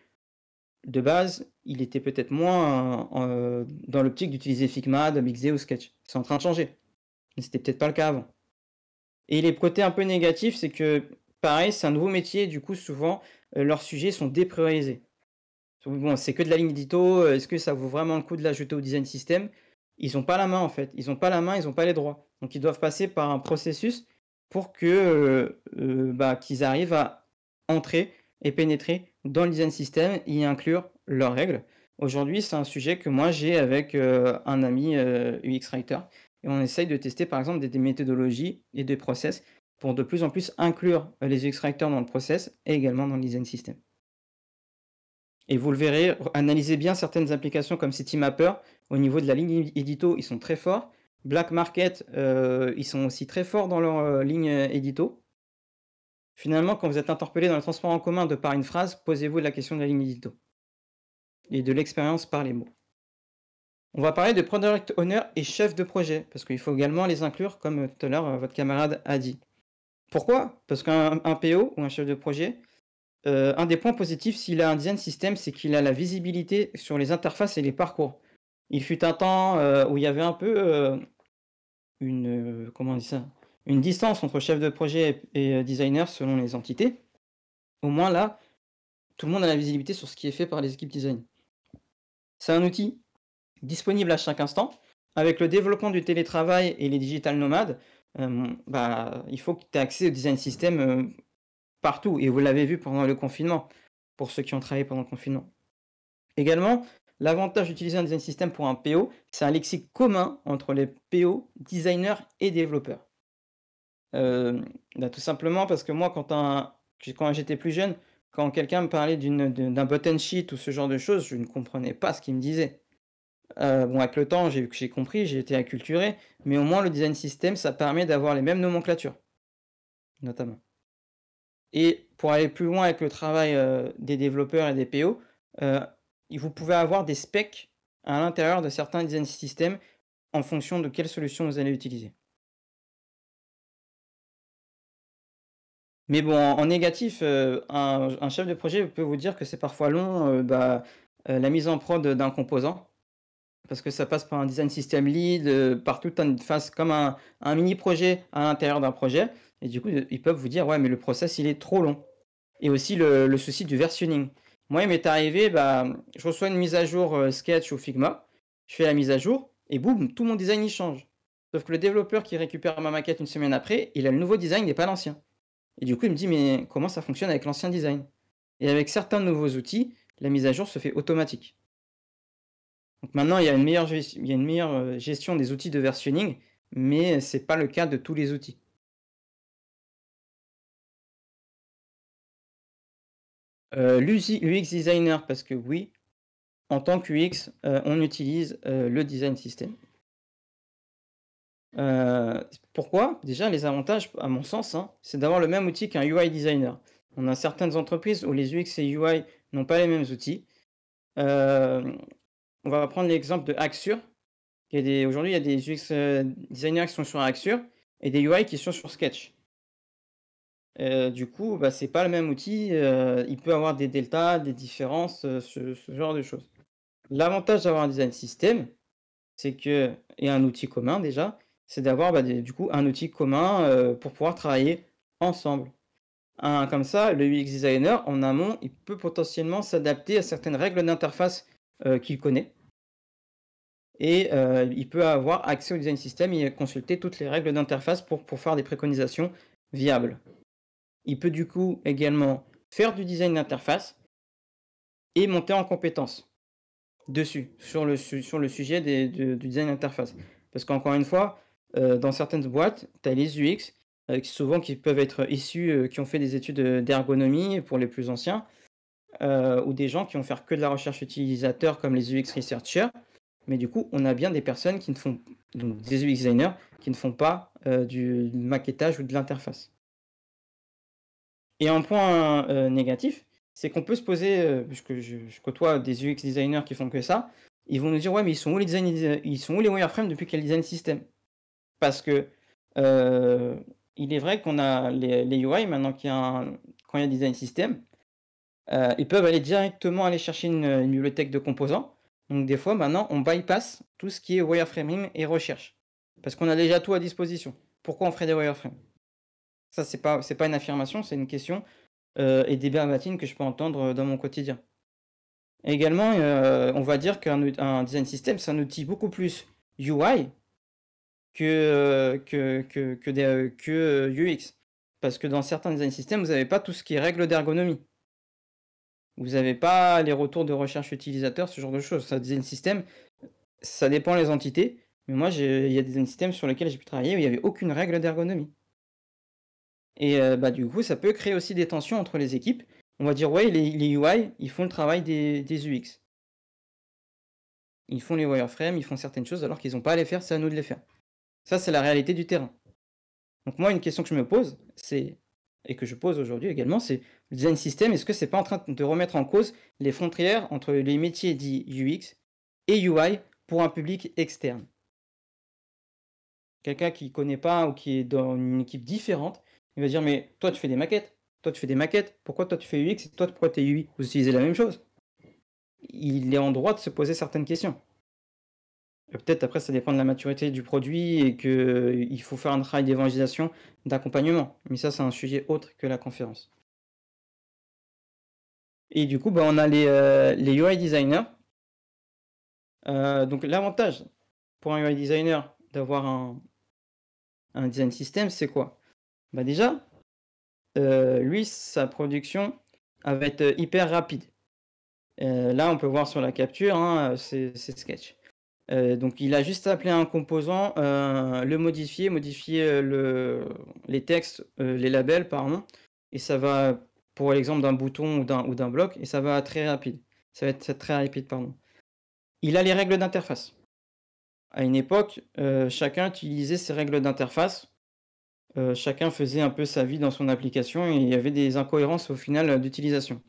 de base, il était peut-être moins euh, dans l'optique d'utiliser Figma, de mixer ou Sketch. C'est en train de changer. Mais c'était peut-être pas le cas avant. Et les côtés un peu négatifs, c'est que, pareil, c'est un nouveau métier, du coup, souvent, leurs sujets sont dépriorisés. c'est que de la ligne d'ito, est-ce que ça vaut vraiment le coup de l'ajouter au design system Ils n'ont pas la main, en fait. Ils n'ont pas la main, ils n'ont pas les droits. Donc ils doivent passer par un processus pour que euh, euh, bah, qu'ils arrivent à entrer et pénétrer dans le design system et y inclure leurs règles. Aujourd'hui, c'est un sujet que moi j'ai avec euh, un ami UX writer et on essaye de tester par exemple des, méthodologies et des process pour de plus en plus inclure les UX writers dans le process et également dans le design system. Et vous le verrez, analysez bien certaines applications comme Mapper, Au niveau de la ligne édito, ils sont très forts. Black Market, euh, ils sont aussi très forts dans leur euh, ligne euh, édito. Finalement, quand vous êtes interpellé dans le transport en commun de par une phrase, posez-vous la question de la ligne édito et de l'expérience par les mots. On va parler de product owner et chef de projet, parce qu'il faut également les inclure, comme tout à l'heure votre camarade a dit. Pourquoi Parce qu'un PO ou un chef de projet, un des points positifs s'il a un design system, c'est qu'il a la visibilité sur les interfaces et les parcours. Il fut un temps euh, où il y avait un peu euh, une, euh, comment ça une distance entre chef de projet et, designers designer selon les entités. Au moins là, tout le monde a la visibilité sur ce qui est fait par les équipes design. C'est un outil disponible à chaque instant. Avec le développement du télétravail et les digital nomades, bah, il faut que tu aies accès au design system partout. Et vous l'avez vu pendant le confinement, pour ceux qui ont travaillé pendant le confinement. Également, L'avantage d'utiliser un design system pour un PO, c'est un lexique commun entre les PO, designers et développeurs. Euh, bah, tout simplement parce que moi, quand, j'étais plus jeune, quand quelqu'un me parlait d'un button sheet ou ce genre de choses, je ne comprenais pas ce qu'il me disait. Euh, bon, avec le temps, j'ai j'ai compris, j'ai été acculturé, mais au moins le design system, ça permet d'avoir les mêmes nomenclatures, notamment. Et pour aller plus loin avec le travail euh, des développeurs et des PO, euh, vous pouvez avoir des specs à l'intérieur de certains design systems en fonction de quelle solution vous allez utiliser. Mais bon, en négatif, euh, un, chef de projet peut vous dire que c'est parfois long euh, bah, euh, la mise en prod d'un composant, parce que ça passe par un design system lead, par toute phase comme un, mini-projet à l'intérieur d'un projet. Et du coup, ils peuvent vous dire, ouais, mais le process, il est trop long. Et aussi le, le souci du versionning. Moi, il m'est arrivé, bah, je reçois une mise à jour euh, Sketch ou Figma, je fais la mise à jour, et boum, tout mon design y change. Sauf que le développeur qui récupère ma maquette une semaine après, il a le nouveau design, et pas l'ancien. Et du coup, il me dit, mais comment ça fonctionne avec l'ancien design Et avec certains nouveaux outils, la mise à jour se fait automatique. Donc maintenant, il y a une meilleure, il y a une meilleure euh, gestion des outils de versionning, mais ce n'est pas le cas de tous les outils. Euh, L'UX designer, parce que oui, en tant qu'UX, euh, on utilise euh, le design system. pourquoi Déjà, les avantages, à mon sens, hein, c'est d'avoir le même outil qu'un UI designer. On a certaines entreprises où les UX et UI n'ont pas les mêmes outils. on va prendre l'exemple de Axure. Aujourd'hui, il y a des UX designers qui sont sur Axure et des UI qui sont sur Sketch. Euh, du coup, ce bah, c'est pas le même outil. Euh, il peut avoir des deltas, des différences, euh, ce, genre de choses. L'avantage d'avoir un design system, c'est que et un outil commun déjà, c'est d'avoir bah, du un outil commun pour pouvoir travailler ensemble. comme ça, le UX designer en amont, il peut potentiellement s'adapter à certaines règles d'interface qu'il connaît. Et il peut avoir accès au design system et consulter toutes les règles d'interface pour faire des préconisations viables il peut du coup également faire du design d'interface et monter en compétence dessus, sur le, sujet du design d'interface. Parce qu'encore une fois, euh, dans certaines boîtes, tu as les UX, euh, qui souvent qui peuvent être issus, euh, qui ont fait des études d'ergonomie pour les plus anciens, ou des gens qui vont faire que de la recherche utilisateur comme les UX researchers. Mais du coup, on a bien des personnes qui ne font, donc des UX designers, qui ne font pas du maquettage ou de l'interface. Et un point euh, négatif, c'est qu'on peut se poser, euh, puisque je, côtoie des UX designers qui font que ça, ils vont nous dire ouais mais ils sont où les wireframes ils sont y les wireframes depuis design système Parce que euh, il est vrai qu'on a les, UI maintenant qu'il y a un, quand design system, ils peuvent aller directement aller chercher une, une, bibliothèque de composants. Donc des fois maintenant on bypass tout ce qui est wireframing et recherche parce qu'on a déjà tout à disposition. Pourquoi on ferait des wireframes ça, c'est pas, pas une affirmation, c'est une question euh, et des verbatines que je peux entendre euh, dans mon quotidien. également, euh, on va dire qu'un design system, c'est un outil beaucoup plus UI que, que, UX. Parce que dans certains design systems, vous n'avez pas tout ce qui est règles d'ergonomie. Vous n'avez pas les retours de recherche utilisateur, ce genre de choses. Ça, design system, ça dépend des entités. Mais moi, il y a des design systems sur lesquels j'ai pu travailler où il n'y avait aucune règle d'ergonomie. Et euh, bah, du coup, ça peut créer aussi des tensions entre les équipes. On va dire, ouais, les, UI, ils font le travail des, UX. Ils font les wireframes, ils font certaines choses alors qu'ils n'ont pas à les faire, c'est à nous de les faire. Ça, c'est la réalité du terrain. Donc moi, une question que je me pose, c'est et que je pose aujourd'hui également, c'est le design system. Est-ce que c'est pas en train de remettre en cause les frontières entre les métiers dits UX et UI pour un public externe Quelqu'un qui ne connaît pas ou qui est dans une équipe différente il va dire, mais toi, tu fais des maquettes. Toi, tu fais des maquettes. Pourquoi toi, tu fais UX et toi, pourquoi tu es UI Vous utilisez la même chose. Il est en droit de se poser certaines questions. Euh, peut-être après, ça dépend de la maturité du produit et qu'il euh, faut faire un travail d'évangélisation, d'accompagnement. Mais ça, c'est un sujet autre que la conférence. Et du coup, bah, on a les, UI euh, designers. donc, l'avantage pour un UI designer d'avoir un, un design system, c'est quoi bah, déjà, euh, lui, sa production va être euh, hyper rapide. Euh, là, on peut voir sur la capture, hein, c'est sketch. donc, il a juste appelé un composant, le modifier, modifier les textes, les labels, pardon, et ça va, pour l'exemple d'un bouton ou d'un bloc, et ça va très rapide. Ça va être très rapide, pardon. Il a les règles d'interface. À une époque, chacun utilisait ses règles d'interface euh, chacun faisait un peu sa vie dans son application et il y avait des incohérences au final euh, d'utilisation.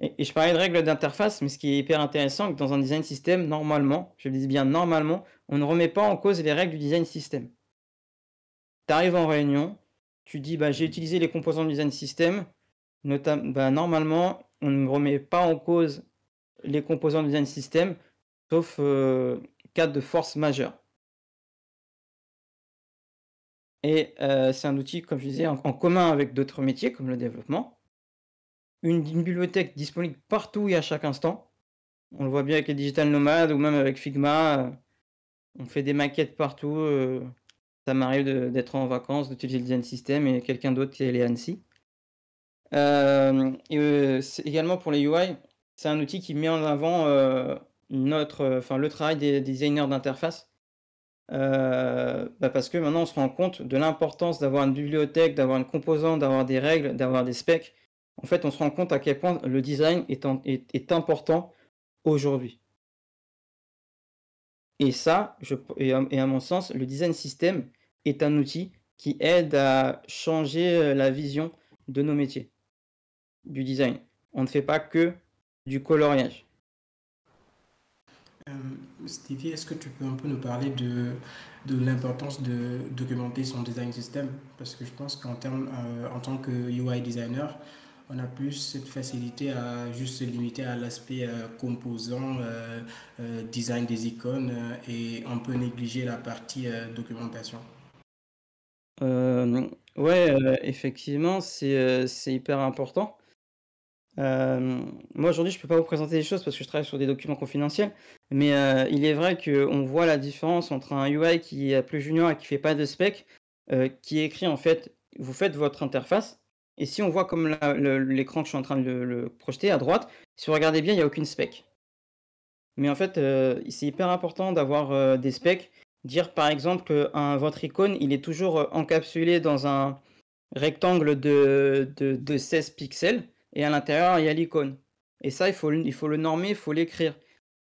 Et, je parlais de règles d'interface, mais ce qui est hyper intéressant, c'est que dans un design system, normalement, je le dis bien normalement, on ne remet pas en cause les règles du design system. Tu arrives en réunion, tu dis bah, j'ai utilisé les composants du design system, bah, normalement, on ne remet pas en cause les composants du design system, sauf euh, cas de force majeure. Et euh, c'est un outil, comme je disais, en, commun avec d'autres métiers comme le développement. Une, bibliothèque disponible partout et à chaque instant. On le voit bien avec les digital nomades ou même avec Figma. Euh, on fait des maquettes partout. Euh, ça m'arrive d'être en vacances, d'utiliser le design system et quelqu'un d'autre qui est les Annecy. également pour les UI, c'est un outil qui met en avant notre, le travail des designers d'interface euh, bah, parce que maintenant on se rend compte de l'importance d'avoir une bibliothèque, d'avoir une composante, d'avoir des règles, d'avoir des specs. En fait, on se rend compte à quel point le design est, important aujourd'hui. Et ça, et, à, et, à, mon sens, le design system est un outil qui aide à changer euh, la vision de nos métiers, du design. On ne fait pas que du coloriage. Euh, Stevie, est-ce que tu peux un peu nous parler de, l'importance de documenter son design system Parce que je pense qu'en euh, en tant que UI designer, on a plus cette facilité à juste se limiter à l'aspect euh, composant, design des icônes, et on peut négliger la partie documentation. ouais, effectivement, c'est hyper important. Euh, moi aujourd'hui, je ne peux pas vous présenter les choses parce que je travaille sur des documents confidentiels, mais euh, il est vrai qu'on voit la différence entre un UI qui est plus junior et qui ne fait pas de spec, euh, qui écrit en fait, vous faites votre interface, et si on voit comme l'écran que je suis en train de le, projeter à droite, si vous regardez bien, il n'y a aucune spec. Mais en fait, c'est hyper important d'avoir des specs. Dire par exemple que votre icône, il est toujours encapsulé dans un rectangle de, de 16 pixels et à l'intérieur, il y a l'icône. Et ça, il faut, il faut le normer, il faut l'écrire.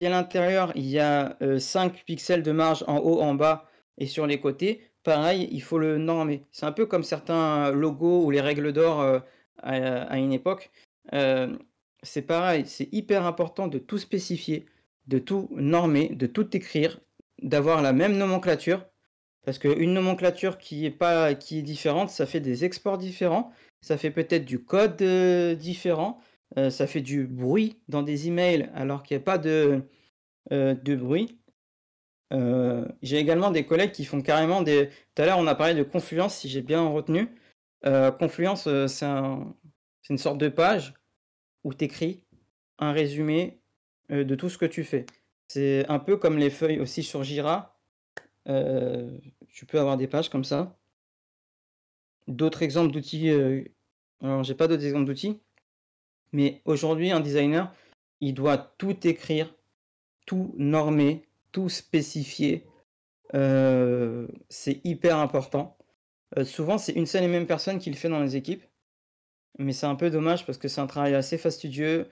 Si à l'intérieur, il y a 5 euh, pixels de marge en haut, en bas et sur les côtés, pareil, il faut le normer. C'est un peu comme certains logos ou les règles d'or euh, à, une époque. Euh, c'est pareil, c'est hyper important de tout spécifier, de tout normer, de tout écrire, d'avoir la même nomenclature. Parce qu'une nomenclature qui est, pas, qui est différente, ça fait des exports différents ça fait peut-être du code euh, différent, euh, ça fait du bruit dans des emails alors qu'il n'y a pas de, euh, bruit. j'ai également des collègues qui font carrément des... Tout à l'heure on a parlé de Confluence, si j'ai bien retenu. Confluence, c'est une sorte de page où tu écris un résumé de tout ce que tu fais. C'est un peu comme les feuilles aussi sur Jira. tu peux avoir des pages comme ça d'autres exemples d'outils. Euh, alors, j'ai pas d'autres exemples d'outils, mais aujourd'hui, un designer, il doit tout écrire, tout normer, tout spécifier. Euh, c'est hyper important. Euh, souvent, c'est une seule et même personne qui le fait dans les équipes. Mais c'est un peu dommage parce que c'est un travail assez fastidieux,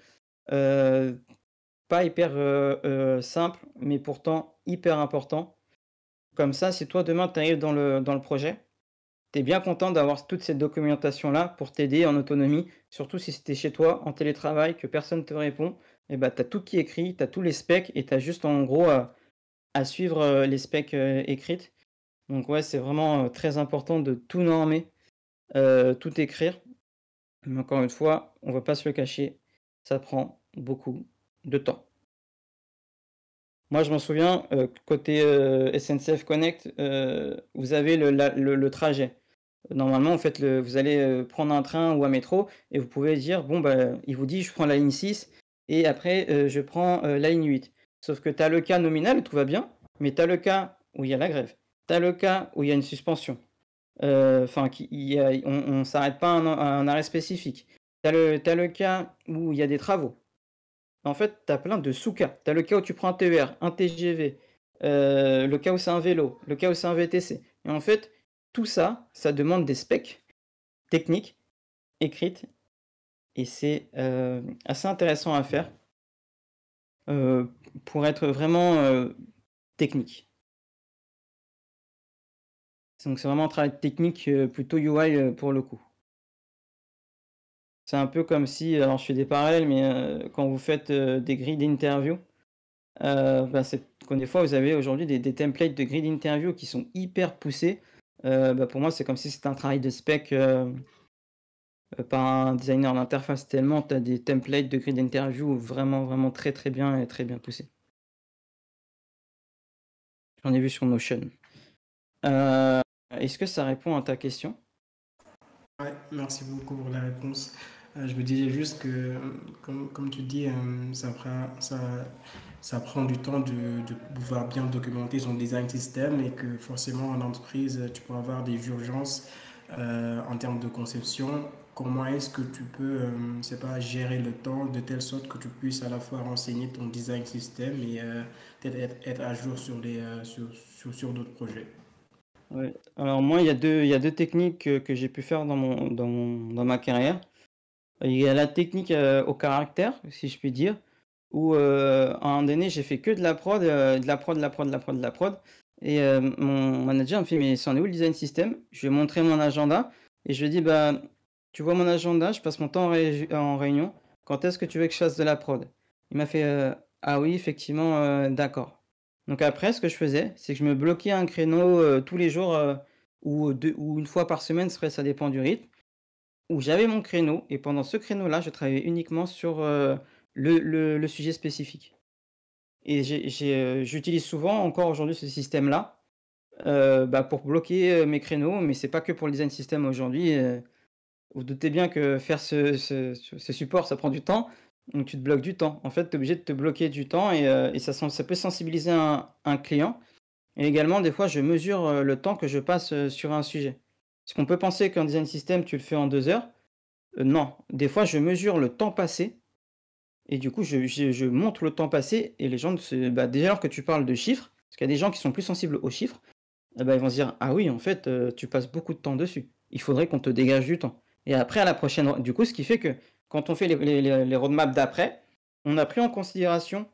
pas hyper simple, mais pourtant hyper important. Comme ça, si toi demain tu arrives dans le projet, bien content d'avoir toute cette documentation-là pour t'aider en autonomie, surtout si c'était chez toi, en télétravail, que personne ne te répond. Et eh bah, ben, tu as tout qui écrit, tu as tous les specs et tu as juste en gros à, suivre euh, les specs euh, écrites. Donc, ouais, c'est vraiment euh, très important de tout normer, tout écrire. Mais encore une fois, on va pas se le cacher, ça prend beaucoup de temps. Moi, je m'en souviens, côté SNCF Connect, vous avez le trajet. Normalement, vous allez euh, prendre un train ou un métro et vous pouvez dire, bon, bah, il vous dit, je prends la ligne 6 et après, euh, je prends euh, la ligne 8. Sauf que tu as le cas nominal, tout va bien, mais tu as le cas où il y a la grève, tu as le cas où il y a une suspension, enfin, on ne s'arrête pas à un, arrêt spécifique, tu as, as, le cas où il y a des travaux. En fait, tu as plein de sous-cas. Tu as le cas où tu prends un TER, un TGV, le cas où c'est un vélo, le cas où c'est un VTC. Et en fait, tout ça, ça demande des specs techniques, écrites, et c'est euh, assez intéressant à faire euh, pour être vraiment euh, technique. Donc c'est vraiment un travail technique plutôt UI pour le coup. C'est un peu comme si, alors je fais des parallèles, mais quand vous faites des grilles d'interview, ben des fois vous avez aujourd'hui des, templates de grilles d'interview qui sont hyper poussés euh, bah, pour moi, c'est comme si c'était un travail de spec euh, euh, par un designer d'interface tellement tu as des templates de grid d'interview vraiment vraiment très très bien et très bien poussés. J'en ai vu sur Notion. Est-ce que ça répond à ta question Ouais, merci beaucoup pour la réponse. je me disais juste que, comme, tu dis, ça, ça, ça prend du temps de, pouvoir bien documenter son design système et que forcément en entreprise, tu pourras avoir des urgences euh, en termes de conception. Comment est-ce que tu peux, c'est euh, pas, gérer le temps de telle sorte que tu puisses à la fois renseigner ton design système et euh, être à jour sur, sur, sur, d'autres projets Alors moi, il y, a deux, il y a deux techniques que, que j'ai pu faire dans, mon, dans, dans ma carrière. Il y a la technique au caractère, si je puis dire où euh, à un moment j'ai fait que de la prod, euh, de la prod, de la prod, de la prod, de la prod. Et euh, mon manager me fait, mais c'en est où le design system Je lui ai mon agenda et je lui ai dit, bah, tu vois mon agenda, je passe mon temps en, réunion. Quand est-ce que tu veux que je fasse de la prod Il m'a fait, ah oui, effectivement, d'accord. Donc après, ce que je faisais, c'est que je me bloquais un créneau tous les jours ou, ou une fois par semaine, serait ça dépend du rythme, où j'avais mon créneau et pendant ce créneau-là, je travaillais uniquement sur le, sujet spécifique. Et euh, j'utilise souvent, encore aujourd'hui, ce système-là euh, bah, pour bloquer euh, mes créneaux, mais c'est pas que pour le design system aujourd'hui. Vous doutez bien que faire ce, support, ça prend du temps, donc tu te bloques du temps. En fait, tu es obligé de te bloquer du temps et, ça, peut sensibiliser un, client. Et également, des fois, je mesure le temps que je passe sur un sujet. est-ce qu'on peut penser qu'un design system, tu le fais en deux heures. non, des fois, je mesure le temps passé et du coup, je, montre le temps passé et les gens, se, bah, dès lors que tu parles de chiffres, parce qu'il y a des gens qui sont plus sensibles aux chiffres, eh ben, ils vont se dire Ah oui, en fait, euh, tu passes beaucoup de temps dessus. Il faudrait qu'on te dégage du temps. Et après, à la prochaine. Du coup, ce qui fait que quand on fait les, roadmaps d'après, on a pris en considération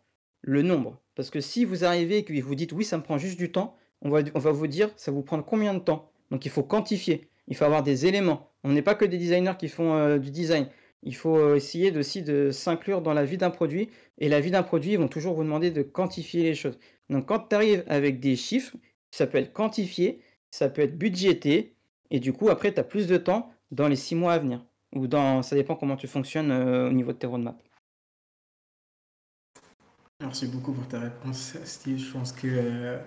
le nombre. Parce que si vous arrivez et que vous dites Oui, ça me prend juste du temps, on va, vous dire Ça vous prend combien de temps Donc il faut quantifier. Il faut avoir des éléments. On n'est pas que des designers qui font euh, du design. Il faut euh, essayer aussi de s'inclure dans la vie d'un produit. Et la vie d'un produit, ils vont toujours vous demander de quantifier les choses. Donc quand tu arrives avec des chiffres, ça peut être quantifié, ça peut être budgété. Et du coup, après, tu as plus de temps dans les six mois à venir. Ou dans, ça dépend comment tu fonctionnes euh, au niveau de tes roadmaps. Merci beaucoup pour ta réponse, Steve. Je pense que euh,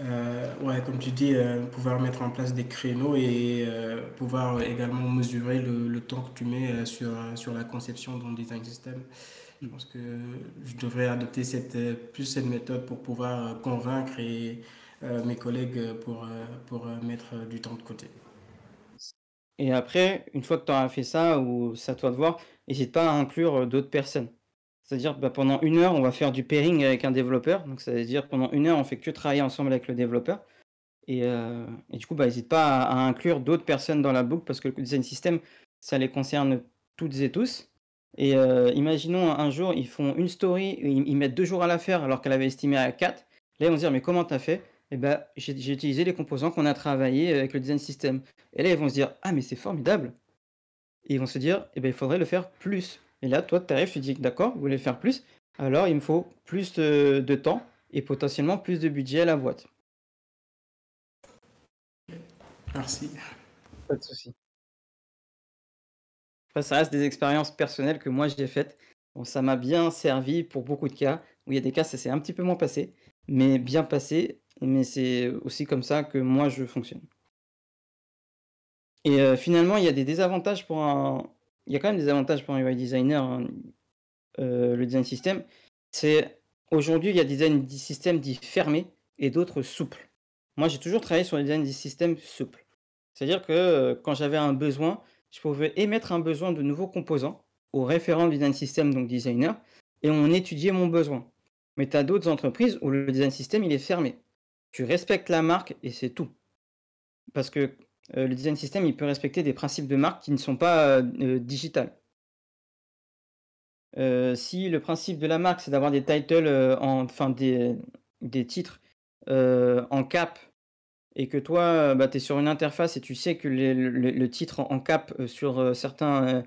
euh, ouais, comme tu dis, euh, pouvoir mettre en place des créneaux et euh, pouvoir également mesurer le, temps que tu mets euh, sur, sur la conception d'un design system. Je pense que je devrais adopter cette, plus cette méthode pour pouvoir convaincre mes collègues pour, pour mettre du temps de côté. Et après, une fois que tu auras fait ça ou ça à toi de voir, n'hésite pas à inclure d'autres personnes. C'est-à-dire bah, pendant une heure, on va faire du pairing avec un développeur. Donc, ça veut dire pendant une heure, on fait que travailler ensemble avec le développeur. Et, euh, du coup, bah, n'hésite pas à, inclure d'autres personnes dans la boucle parce que le design system, ça les concerne toutes et tous. Et euh, imaginons un jour, ils font une story, ils, mettent deux jours à la faire alors qu'elle avait estimé à quatre. Là, ils vont se dire, mais comment t'as fait Eh ben, j'ai utilisé les composants qu'on a travaillé avec le design system. Et là, ils vont se dire, ah, mais c'est formidable. Et ils vont se dire, eh ben, il faudrait le faire plus et là, toi, tu arrives, tu dis, d'accord, vous voulez faire plus, alors il me faut plus euh, de, temps et potentiellement plus de budget à la boîte. Merci. Pas de souci. ça reste des expériences personnelles que moi j'ai faites. ça m'a bien servi pour beaucoup de cas. Où il y a des cas, ça s'est un petit peu moins passé, mais bien passé. Mais c'est aussi comme ça que moi je fonctionne. Et euh, finalement, il y a des désavantages pour un, il y a quand même des avantages pour un UI designer, hein. euh, le design system. C'est aujourd'hui, il y a des design systems dits fermés et d'autres souples. Moi, j'ai toujours travaillé sur le design systems souples. C'est-à-dire que euh, quand j'avais un besoin, je pouvais émettre un besoin de nouveaux composants au référent du design system, donc designer, et on étudiait mon besoin. Mais tu as d'autres entreprises où le design system, il est fermé. Tu respectes la marque et c'est tout. Parce que euh, le design system, il peut respecter des principes de marque qui ne sont pas euh, euh, digitales. si le principe de la marque, c'est d'avoir des titles, en, des, titres en cap, et que toi, bah, tu es sur une interface et tu sais que le, titre en, cap sur certains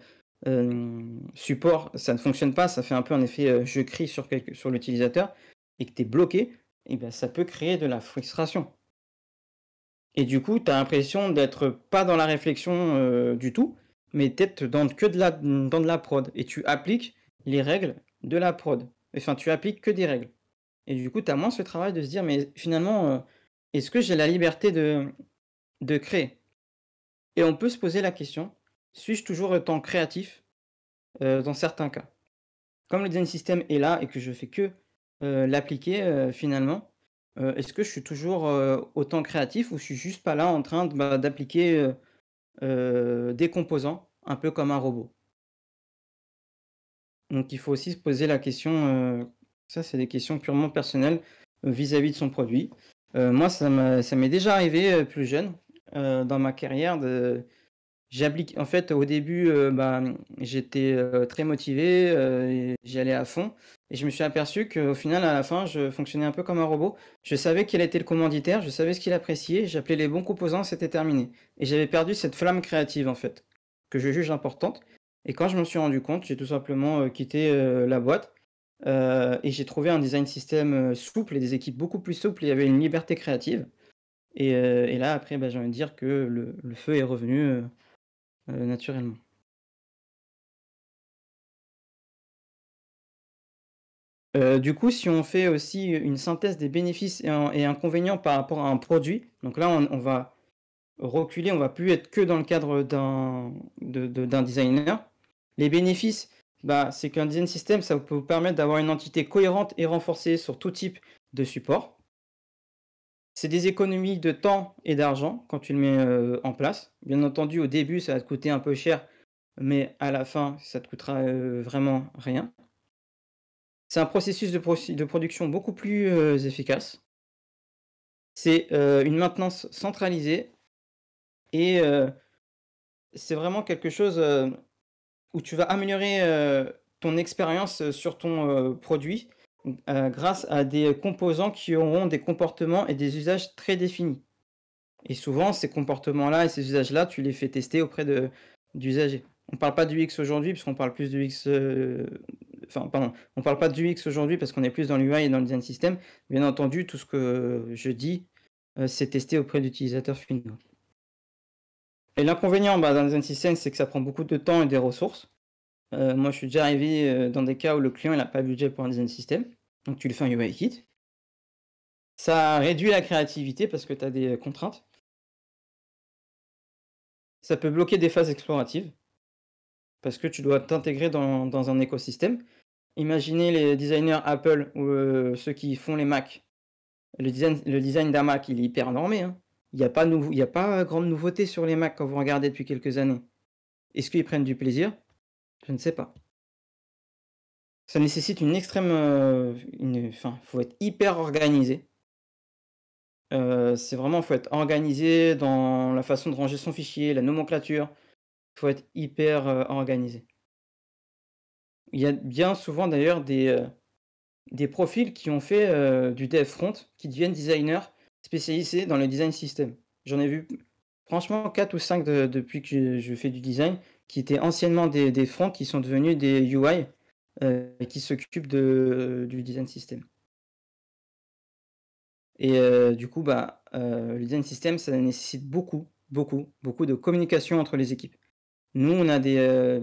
supports, ça ne fonctionne pas, ça fait un peu un effet je crie sur, l'utilisateur, et que tu es bloqué, et ben, ça peut créer de la frustration. Et du coup, tu as l'impression d'être pas dans la réflexion euh, du tout, mais d'être dans, que de la, dans de la prod. Et tu appliques les règles de la prod. Enfin, tu appliques que des règles. Et du coup, tu as moins ce travail de se dire, mais finalement, euh, est-ce que j'ai la liberté de, créer Et on peut se poser la question, suis-je toujours autant créatif euh, dans certains cas Comme le design system est là et que je fais que l'appliquer finalement, euh, est-ce que je suis toujours euh, autant créatif ou je suis juste pas là en train bah, d'appliquer euh, des composants, un peu comme un robot Donc il faut aussi se poser la question, ça c'est des questions purement personnelles vis-à-vis de son produit. moi ça m'est déjà arrivé plus jeune dans ma carrière de J'applique. En fait, au début, euh, bah, j'étais euh, très motivé, euh, j'y allais à fond, et je me suis aperçu qu'au final, à la fin, je fonctionnais un peu comme un robot. Je savais quel était le commanditaire, je savais ce qu'il appréciait, j'appelais les bons composants, c'était terminé. Et j'avais perdu cette flamme créative, en fait, que je juge importante. Et quand je m'en suis rendu compte, j'ai tout simplement euh, quitté la boîte. et j'ai trouvé un design système souple et des équipes beaucoup plus souples. Il y avait une liberté créative. Et, là, après, bah, j'ai envie de dire que le feu est revenu euh, naturellement. Euh, du coup, si on fait aussi une synthèse des bénéfices et inconvénients par rapport à un produit, donc là, on va reculer, on va plus être que dans le cadre d'un designer. Les bénéfices, bah, c'est qu'un design system, ça peut vous permettre d'avoir une entité cohérente et renforcée sur tout type de support. C'est des économies de temps et d'argent quand tu le mets euh, en place. Bien entendu, au début, ça va te coûter un peu cher, mais à la fin, ça te coûtera euh, vraiment rien. C'est un processus de, production beaucoup plus euh, efficace. C'est une maintenance centralisée et c'est vraiment quelque chose où tu vas améliorer ton expérience sur ton produit euh, grâce à des composants qui auront des comportements et des usages très définis. Et souvent, ces comportements-là et ces usages-là, tu les fais tester auprès d'usagers. On ne parle pas du X aujourd'hui, puisqu'on parle plus du euh, on parle pas du aujourd'hui parce qu'on est plus dans l'UI et dans le design system. Bien entendu, tout ce que je dis, euh, c'est testé auprès d'utilisateurs finaux. Et l'inconvénient bah, dans le design system, c'est que ça prend beaucoup de temps et des ressources. moi, je suis déjà arrivé dans des cas où le client n'a pas de budget pour un design system. Donc tu le fais en UI Ça réduit la créativité parce que tu as des euh, contraintes. Ça peut bloquer des phases exploratives parce que tu dois t'intégrer dans, un écosystème. Imaginez les designers Apple ou euh, ceux qui font les Mac. Le design, d'un Mac, il est hyper normé. Hein. Il n'y a, pas de grande nouveauté sur les Mac quand vous regardez depuis quelques années. Est-ce qu'ils prennent du plaisir Je ne sais pas ça nécessite une extrême. Euh, Il faut être hyper organisé. Euh, c'est vraiment, faut être organisé dans la façon de ranger son fichier, la nomenclature. Il faut être hyper euh, organisé. Il y a bien souvent d'ailleurs des, profils qui ont fait du dev front, qui deviennent designers spécialisés dans le design system. J'en ai vu franchement 4 ou 5 depuis que je fais du design, qui étaient anciennement des fronts, qui sont devenus des UI euh, qui s'occupe du design system. Et euh, du coup, bah, euh, le design system, ça nécessite beaucoup, beaucoup, beaucoup de communication entre les équipes. Nous, on a des,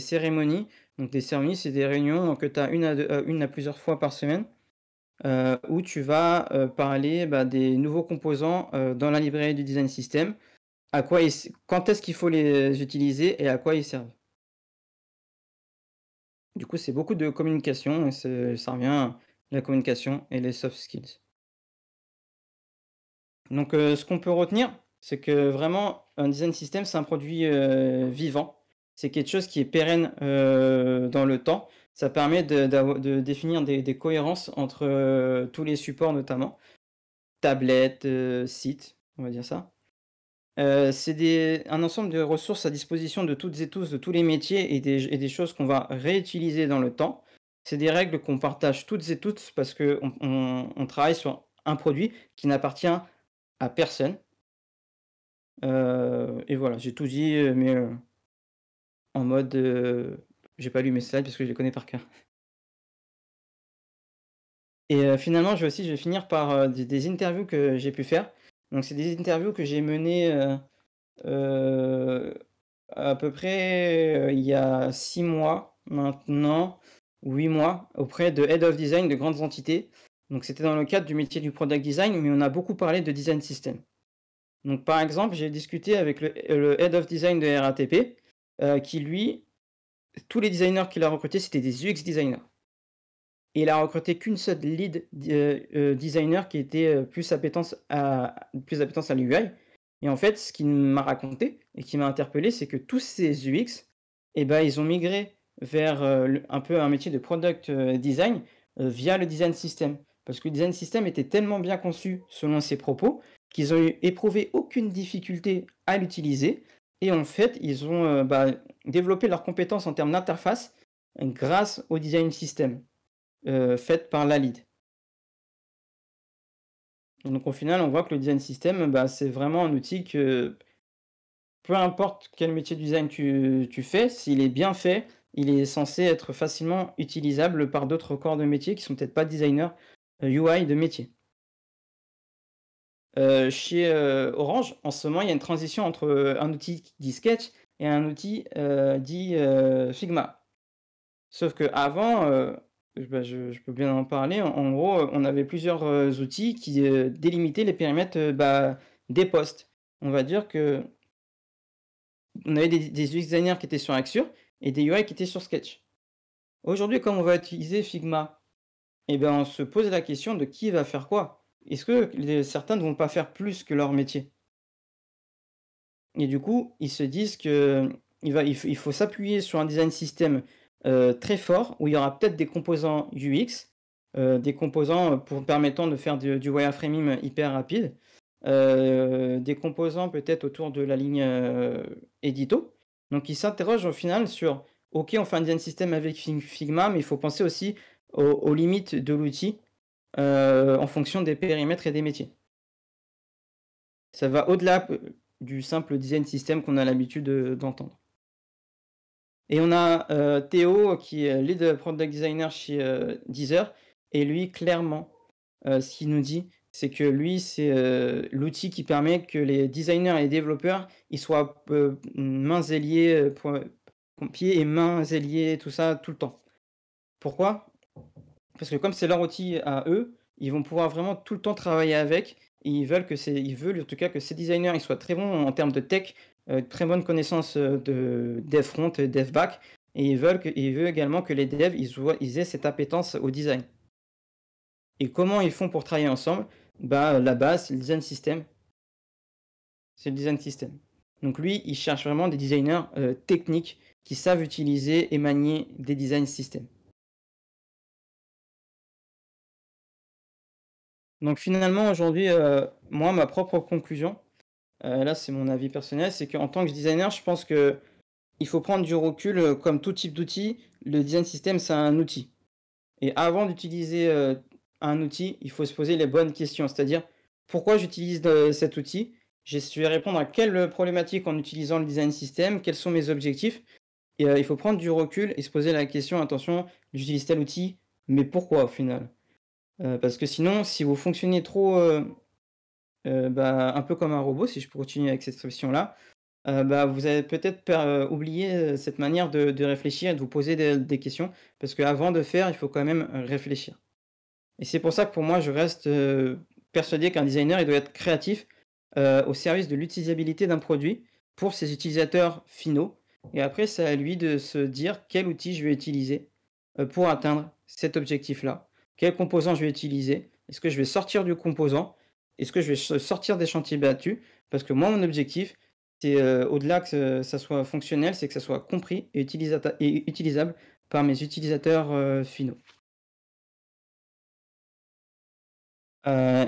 cérémonies. Donc, des cérémonies, c'est des réunions que tu as une à, plusieurs fois par semaine où tu vas parler bah, des nouveaux composants dans la librairie du design system, à quand est-ce qu'il faut les utiliser et à quoi ils servent. Du coup, c'est beaucoup de communication et ça revient à la communication et les soft skills. Donc, euh, ce qu'on peut retenir, c'est que vraiment, un design system, c'est un produit euh, vivant. C'est quelque chose qui est pérenne euh, dans le temps. Ça permet de, définir des, cohérences entre tous les supports, notamment tablette, sites, site, on va dire ça. Euh, c'est un ensemble de ressources à disposition de toutes et tous, de tous les métiers et des, choses qu'on va réutiliser dans le temps. C'est des règles qu'on partage toutes et toutes parce qu'on travaille sur un produit qui n'appartient à personne. Euh, et voilà, j'ai tout dit, euh, mais en mode. j'ai pas lu mes slides parce que je les connais par cœur. Et finalement, je vais aussi je vais finir par des interviews que j'ai pu faire. Donc c'est des interviews que j'ai menées euh, euh, à peu près euh, il y a 6 mois maintenant, 8 mois, auprès de Head of Design de grandes entités. Donc c'était dans le cadre du métier du product design, mais on a beaucoup parlé de design system. Donc par exemple, j'ai discuté avec le, le, Head of Design de RATP, qui lui, tous les designers qu'il a recrutés, c'était des UX designers. Et il a recruté qu'une seule lead euh, euh, designer qui était euh, plus appétence à plus à l'UI. Et en fait, ce qu'il m'a raconté et qui m'a interpellé, c'est que tous ces UX, eh ben, ils ont migré vers un peu un métier de product design via le design system. Parce que le design system était tellement bien conçu selon ses propos qu'ils ont éprouvé aucune difficulté à l'utiliser. Et en fait, ils ont bah, développé leurs compétences en termes d'interface grâce au design system. Euh, faite par la lead. Donc au final, on voit que le design system, bah, c'est vraiment un outil que peu importe quel métier de design tu, fais, s'il est bien fait, il est censé être facilement utilisable par d'autres corps de métier qui sont peut-être pas designers UI euh, de métier. Euh, chez Orange, en ce moment, il y a une transition entre un outil dit Sketch et un outil dit Figma. Sauf que avant, bah, je, peux bien en parler. En, gros, on avait plusieurs euh, outils qui euh, délimitaient les périmètres euh, bah, des postes. On va dire que on avait des, UX designers qui étaient sur Axure et des UI qui étaient sur Sketch. Aujourd'hui, comme on va utiliser Figma, eh ben, on se pose la question de qui va faire quoi. Est-ce que certains ne vont pas faire plus que leur métier Et du coup, ils se disent que il faut s'appuyer sur un design système euh, très fort, où il y aura peut-être des composants UX, euh, des composants euh, permettant de faire du, wireframing hyper rapide, des composants peut-être autour de la ligne édito. Donc il s'interroge au final sur, ok, on fait un design system avec Figma, mais il faut penser aussi aux, limites de l'outil en fonction des périmètres et des métiers. Ça va au-delà du simple design system qu'on a l'habitude d'entendre. Et on a euh, Théo, qui est lead product designer chez euh, Deezer, et lui, clairement, euh, ce qu'il nous dit, c'est que lui, c'est l'outil qui permet que les designers et les développeurs, ils soient mains et pieds et mains et tout ça, tout le temps. Pourquoi Parce que comme c'est leur outil à eux, ils vont pouvoir vraiment tout le temps travailler avec. Et ils veulent que c'est, ils veulent en tout cas que ces designers, ils soient très bons en termes de tech, euh, très bonne connaissance euh, de front, front euh, back, Et ils veulent, que, ils veulent également que les devs aient cette appétence au design. Et comment ils font pour travailler ensemble bah, La base, c'est le design system. C'est le design system. Donc lui, il cherche vraiment des designers techniques qui savent utiliser et manier des design systems. Donc finalement, aujourd'hui, moi, ma propre conclusion, euh, là c'est mon avis personnel, c'est qu'en tant que designer, je pense que il faut prendre du recul euh, comme tout type d'outil. Le design system, c'est un outil. Et avant d'utiliser euh, un outil, il faut se poser les bonnes questions, c'est-à-dire pourquoi j'utilise cet outil, je vais répondre à quelle problématique en utilisant le design system, quels sont mes objectifs. Et il faut prendre du recul et se poser la question, attention, j'utilise tel outil, mais pourquoi au final Parce que sinon, si vous fonctionnez trop euh, bah, un peu comme un robot, si je peux continuer avec cette expression-là, euh, bah, vous avez peut-être euh, oublié cette manière de, réfléchir et de vous poser des, des questions, parce qu'avant de faire, il faut quand même réfléchir. Et c'est pour ça que pour moi, je reste persuadé qu'un designer, il doit être créatif au service de l'utilisabilité d'un produit pour ses utilisateurs finaux. Et après, c'est à lui de se dire quel outil je vais utiliser pour atteindre cet objectif-là, quel composant je vais utiliser, est-ce que je vais sortir du composant est-ce que je vais sortir des chantiers battus Parce que moi, mon objectif, c'est euh, au-delà que euh, ça soit fonctionnel, c'est que ça soit compris et, utilisable par mes utilisateurs euh, finaux.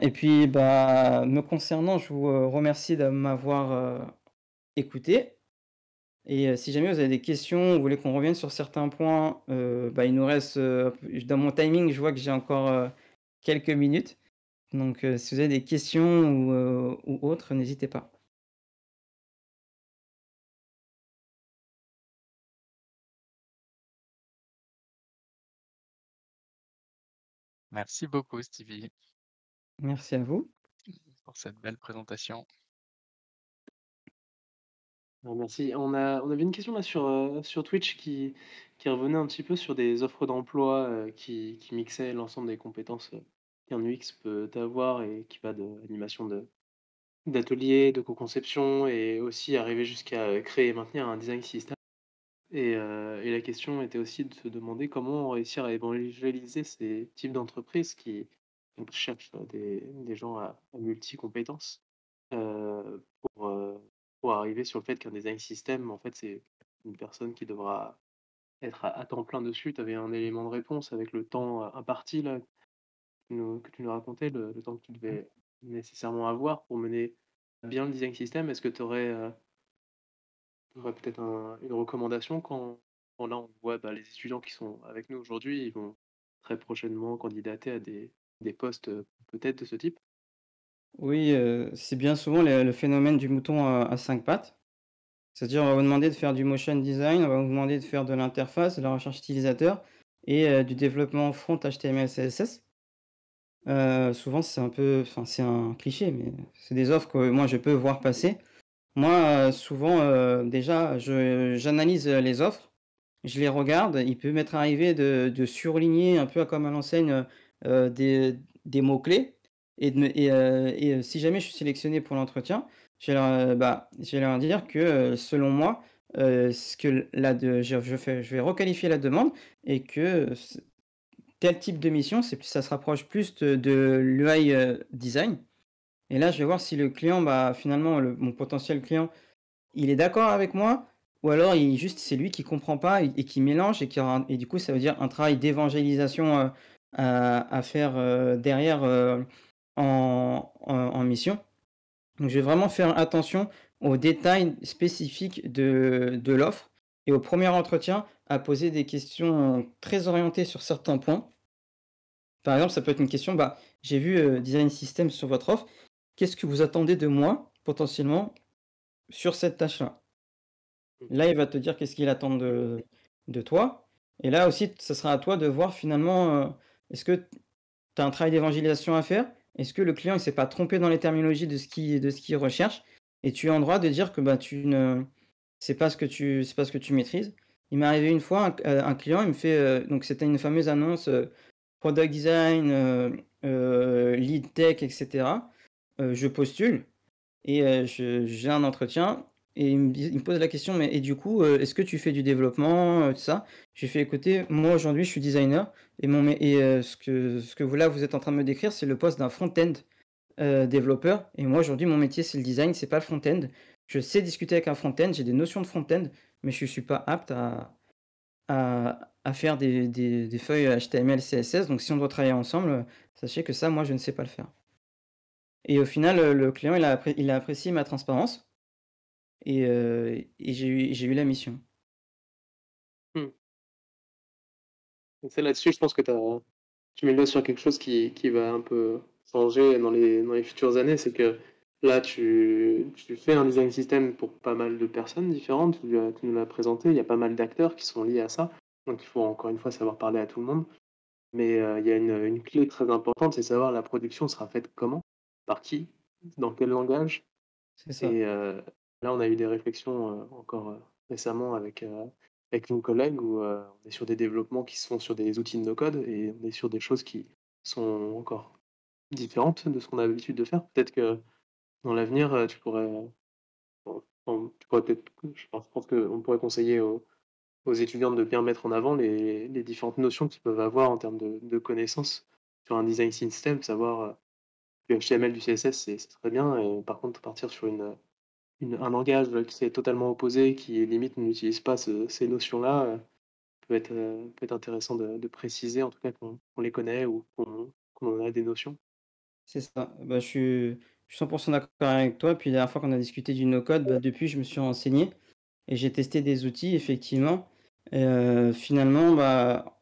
et puis, bah, me concernant, je vous remercie de m'avoir écouté. Et si jamais vous avez des questions, vous voulez qu'on revienne sur certains points, bah, il nous reste, dans mon timing, je vois que j'ai encore quelques minutes. Donc, euh, si vous avez des questions euh, ou, autres, n'hésitez pas. Merci beaucoup, Stevie. Merci à vous. Pour cette belle présentation. Merci. On, a, on avait une question là sur, euh, sur Twitch qui, qui revenait un petit peu sur des offres d'emploi qui mixaient l'ensemble des compétences qu'un UX peut avoir et qui va de l'animation de d'ateliers, de co-conception et aussi arriver jusqu'à euh, créer et maintenir un design système. Euh, et, la question était aussi de se demander comment réussir à évangéliser ces types d'entreprises qui cherchent euh, des, gens à, multi-compétences pour, pour, arriver sur le fait qu'un design système, en fait, c'est une personne qui devra être à, à temps plein dessus. Tu avais un élément de réponse avec le temps imparti là, que tu nous racontais, le, temps que tu devais nécessairement avoir pour mener bien le design system, est-ce que tu aurais, euh, peut-être une recommandation quand, là on voit bah, les étudiants qui sont avec nous aujourd'hui, ils vont très prochainement candidater à des, postes euh, peut-être de ce type Oui, euh, c'est bien souvent le, phénomène du mouton à, cinq pattes. C'est-à-dire, on va vous demander de faire du motion design, on va vous demander de faire de l'interface, de la recherche utilisateur et du développement front HTML CSS. Euh, souvent, c'est un peu, enfin, c'est un cliché, mais c'est des offres que moi je peux voir passer. Moi, euh, souvent, euh, déjà, j'analyse les offres, je les regarde. Il peut m'être arrivé de, surligner un peu comme à l'enseigne des, mots-clés. Et, si jamais je suis sélectionné pour l'entretien, je, bah, leur, dire que selon moi, ce que là, je, je vais requalifier la demande et que tel type de mission, c'est ça se rapproche plus de, l'UI euh, design. Et là, je vais voir si le client, bah, finalement, mon potentiel client, il est d'accord avec moi, ou alors il, juste c'est lui qui comprend pas et, qui mélange, et, qui et du coup, ça veut dire un travail d'évangélisation euh, à, faire euh, derrière en, mission. Donc, je vais vraiment faire attention aux détails spécifiques de l'offre. Et au premier entretien, à poser des questions euh, très orientées sur certains points. Par exemple, ça peut être une question, bah, j'ai vu euh, Design System sur votre offre, qu'est-ce que vous attendez de moi potentiellement sur cette tâche-là Là, il va te dire qu'est-ce qu'il attend de, toi. Et là aussi, ça sera à toi de voir finalement, euh, est-ce que tu as un travail d'évangélisation à faire Est-ce que le client ne s'est pas trompé dans les terminologies de ce qu'il recherche Et tu es en droit de dire que bah, tu ne... c'est pas ce que tu c'est pas ce que tu maîtrises il m'est arrivé une fois, un, euh, client, il me fait, euh, donc c'était une fameuse annonce euh, product design, lead tech, etc. je postule et j'ai un entretien et il me, pose la question, mais et du coup, est-ce que tu fais du développement, tout ça J'ai fait, écoutez, moi aujourd'hui, je suis designer, et, mon, et ce, que, ce que vous là, vous êtes en train de me décrire, c'est le poste d'un front-end développeur, et moi aujourd'hui, mon métier, c'est le design, c'est pas le front-end. Je sais discuter avec un front-end, j'ai des notions de front-end, mais je ne suis pas apte à, à, faire des, des, feuilles HTML, CSS. Donc si on doit travailler ensemble, sachez que ça, moi, je ne sais pas le faire. Et au final, le client, il a, il a apprécié ma transparence et, euh, et j'ai eu, la mission. Hmm. C'est là-dessus, je pense que tu tu mets le doigt sur quelque chose qui, qui va un peu changer dans les, dans les futures années, c'est que Là, tu, tu, fais un design système pour pas mal de personnes différentes. Tu, nous l'as présenté. Il y a pas mal d'acteurs qui sont liés à ça. Donc, il faut encore une fois savoir parler à tout le monde. Mais euh, il y a une, clé très importante, c'est savoir la production sera faite comment, par qui, dans quel langage. Ça. Et euh, là, on a eu des réflexions euh, encore récemment avec, avec collègues où on est sur des développements qui sont sur des outils de no-code et on est sur des choses qui sont encore différentes de ce qu'on a l'habitude de faire. Peut-être que dans l'avenir, euh, tu pourrais, euh, tu pourrais peut-être, je pense, qu'on pourrait conseiller aux, étudiants de bien mettre en avant les, les différentes notions qu'ils peuvent avoir en termes de, connaissances sur un design system, savoir euh, du HTML, du CSS, c'est très bien. par contre, partir sur une, une, un langage qui est totalement opposé, qui limite n'utilise pas ces notions-là, peut être, peut être intéressant de, préciser, en tout cas qu'on les connaît ou qu'on en a des notions. C'est ça. Bah, je suis je suis 100% d'accord avec toi. Puis la dernière fois qu'on a discuté du no-code, bah, depuis, je me suis renseigné et j'ai testé des outils, effectivement. Euh, finalement, bah,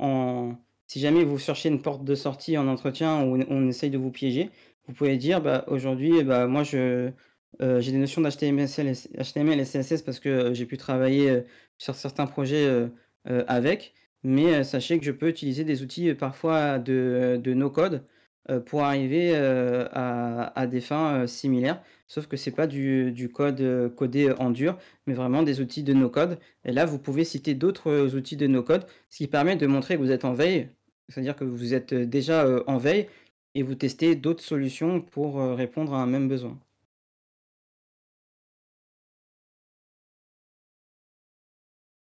si jamais vous cherchez une porte de sortie en entretien où on essaye de vous piéger, vous pouvez dire bah, aujourd'hui, moi, je, euh, j'ai des notions d'HTML et CSS parce que euh, j'ai pu travailler sur certains projets avec, mais sachez que je peux utiliser des outils parfois de no-code euh, pour arriver euh, à, des fins euh, similaires. Sauf que c'est pas du, du, code codé en dur, mais vraiment des outils de no-code. Et là, vous pouvez citer d'autres outils de no-code, ce qui permet de montrer que vous êtes en veille, c'est-à-dire que vous êtes déjà en veille et vous testez d'autres solutions pour répondre à un même besoin.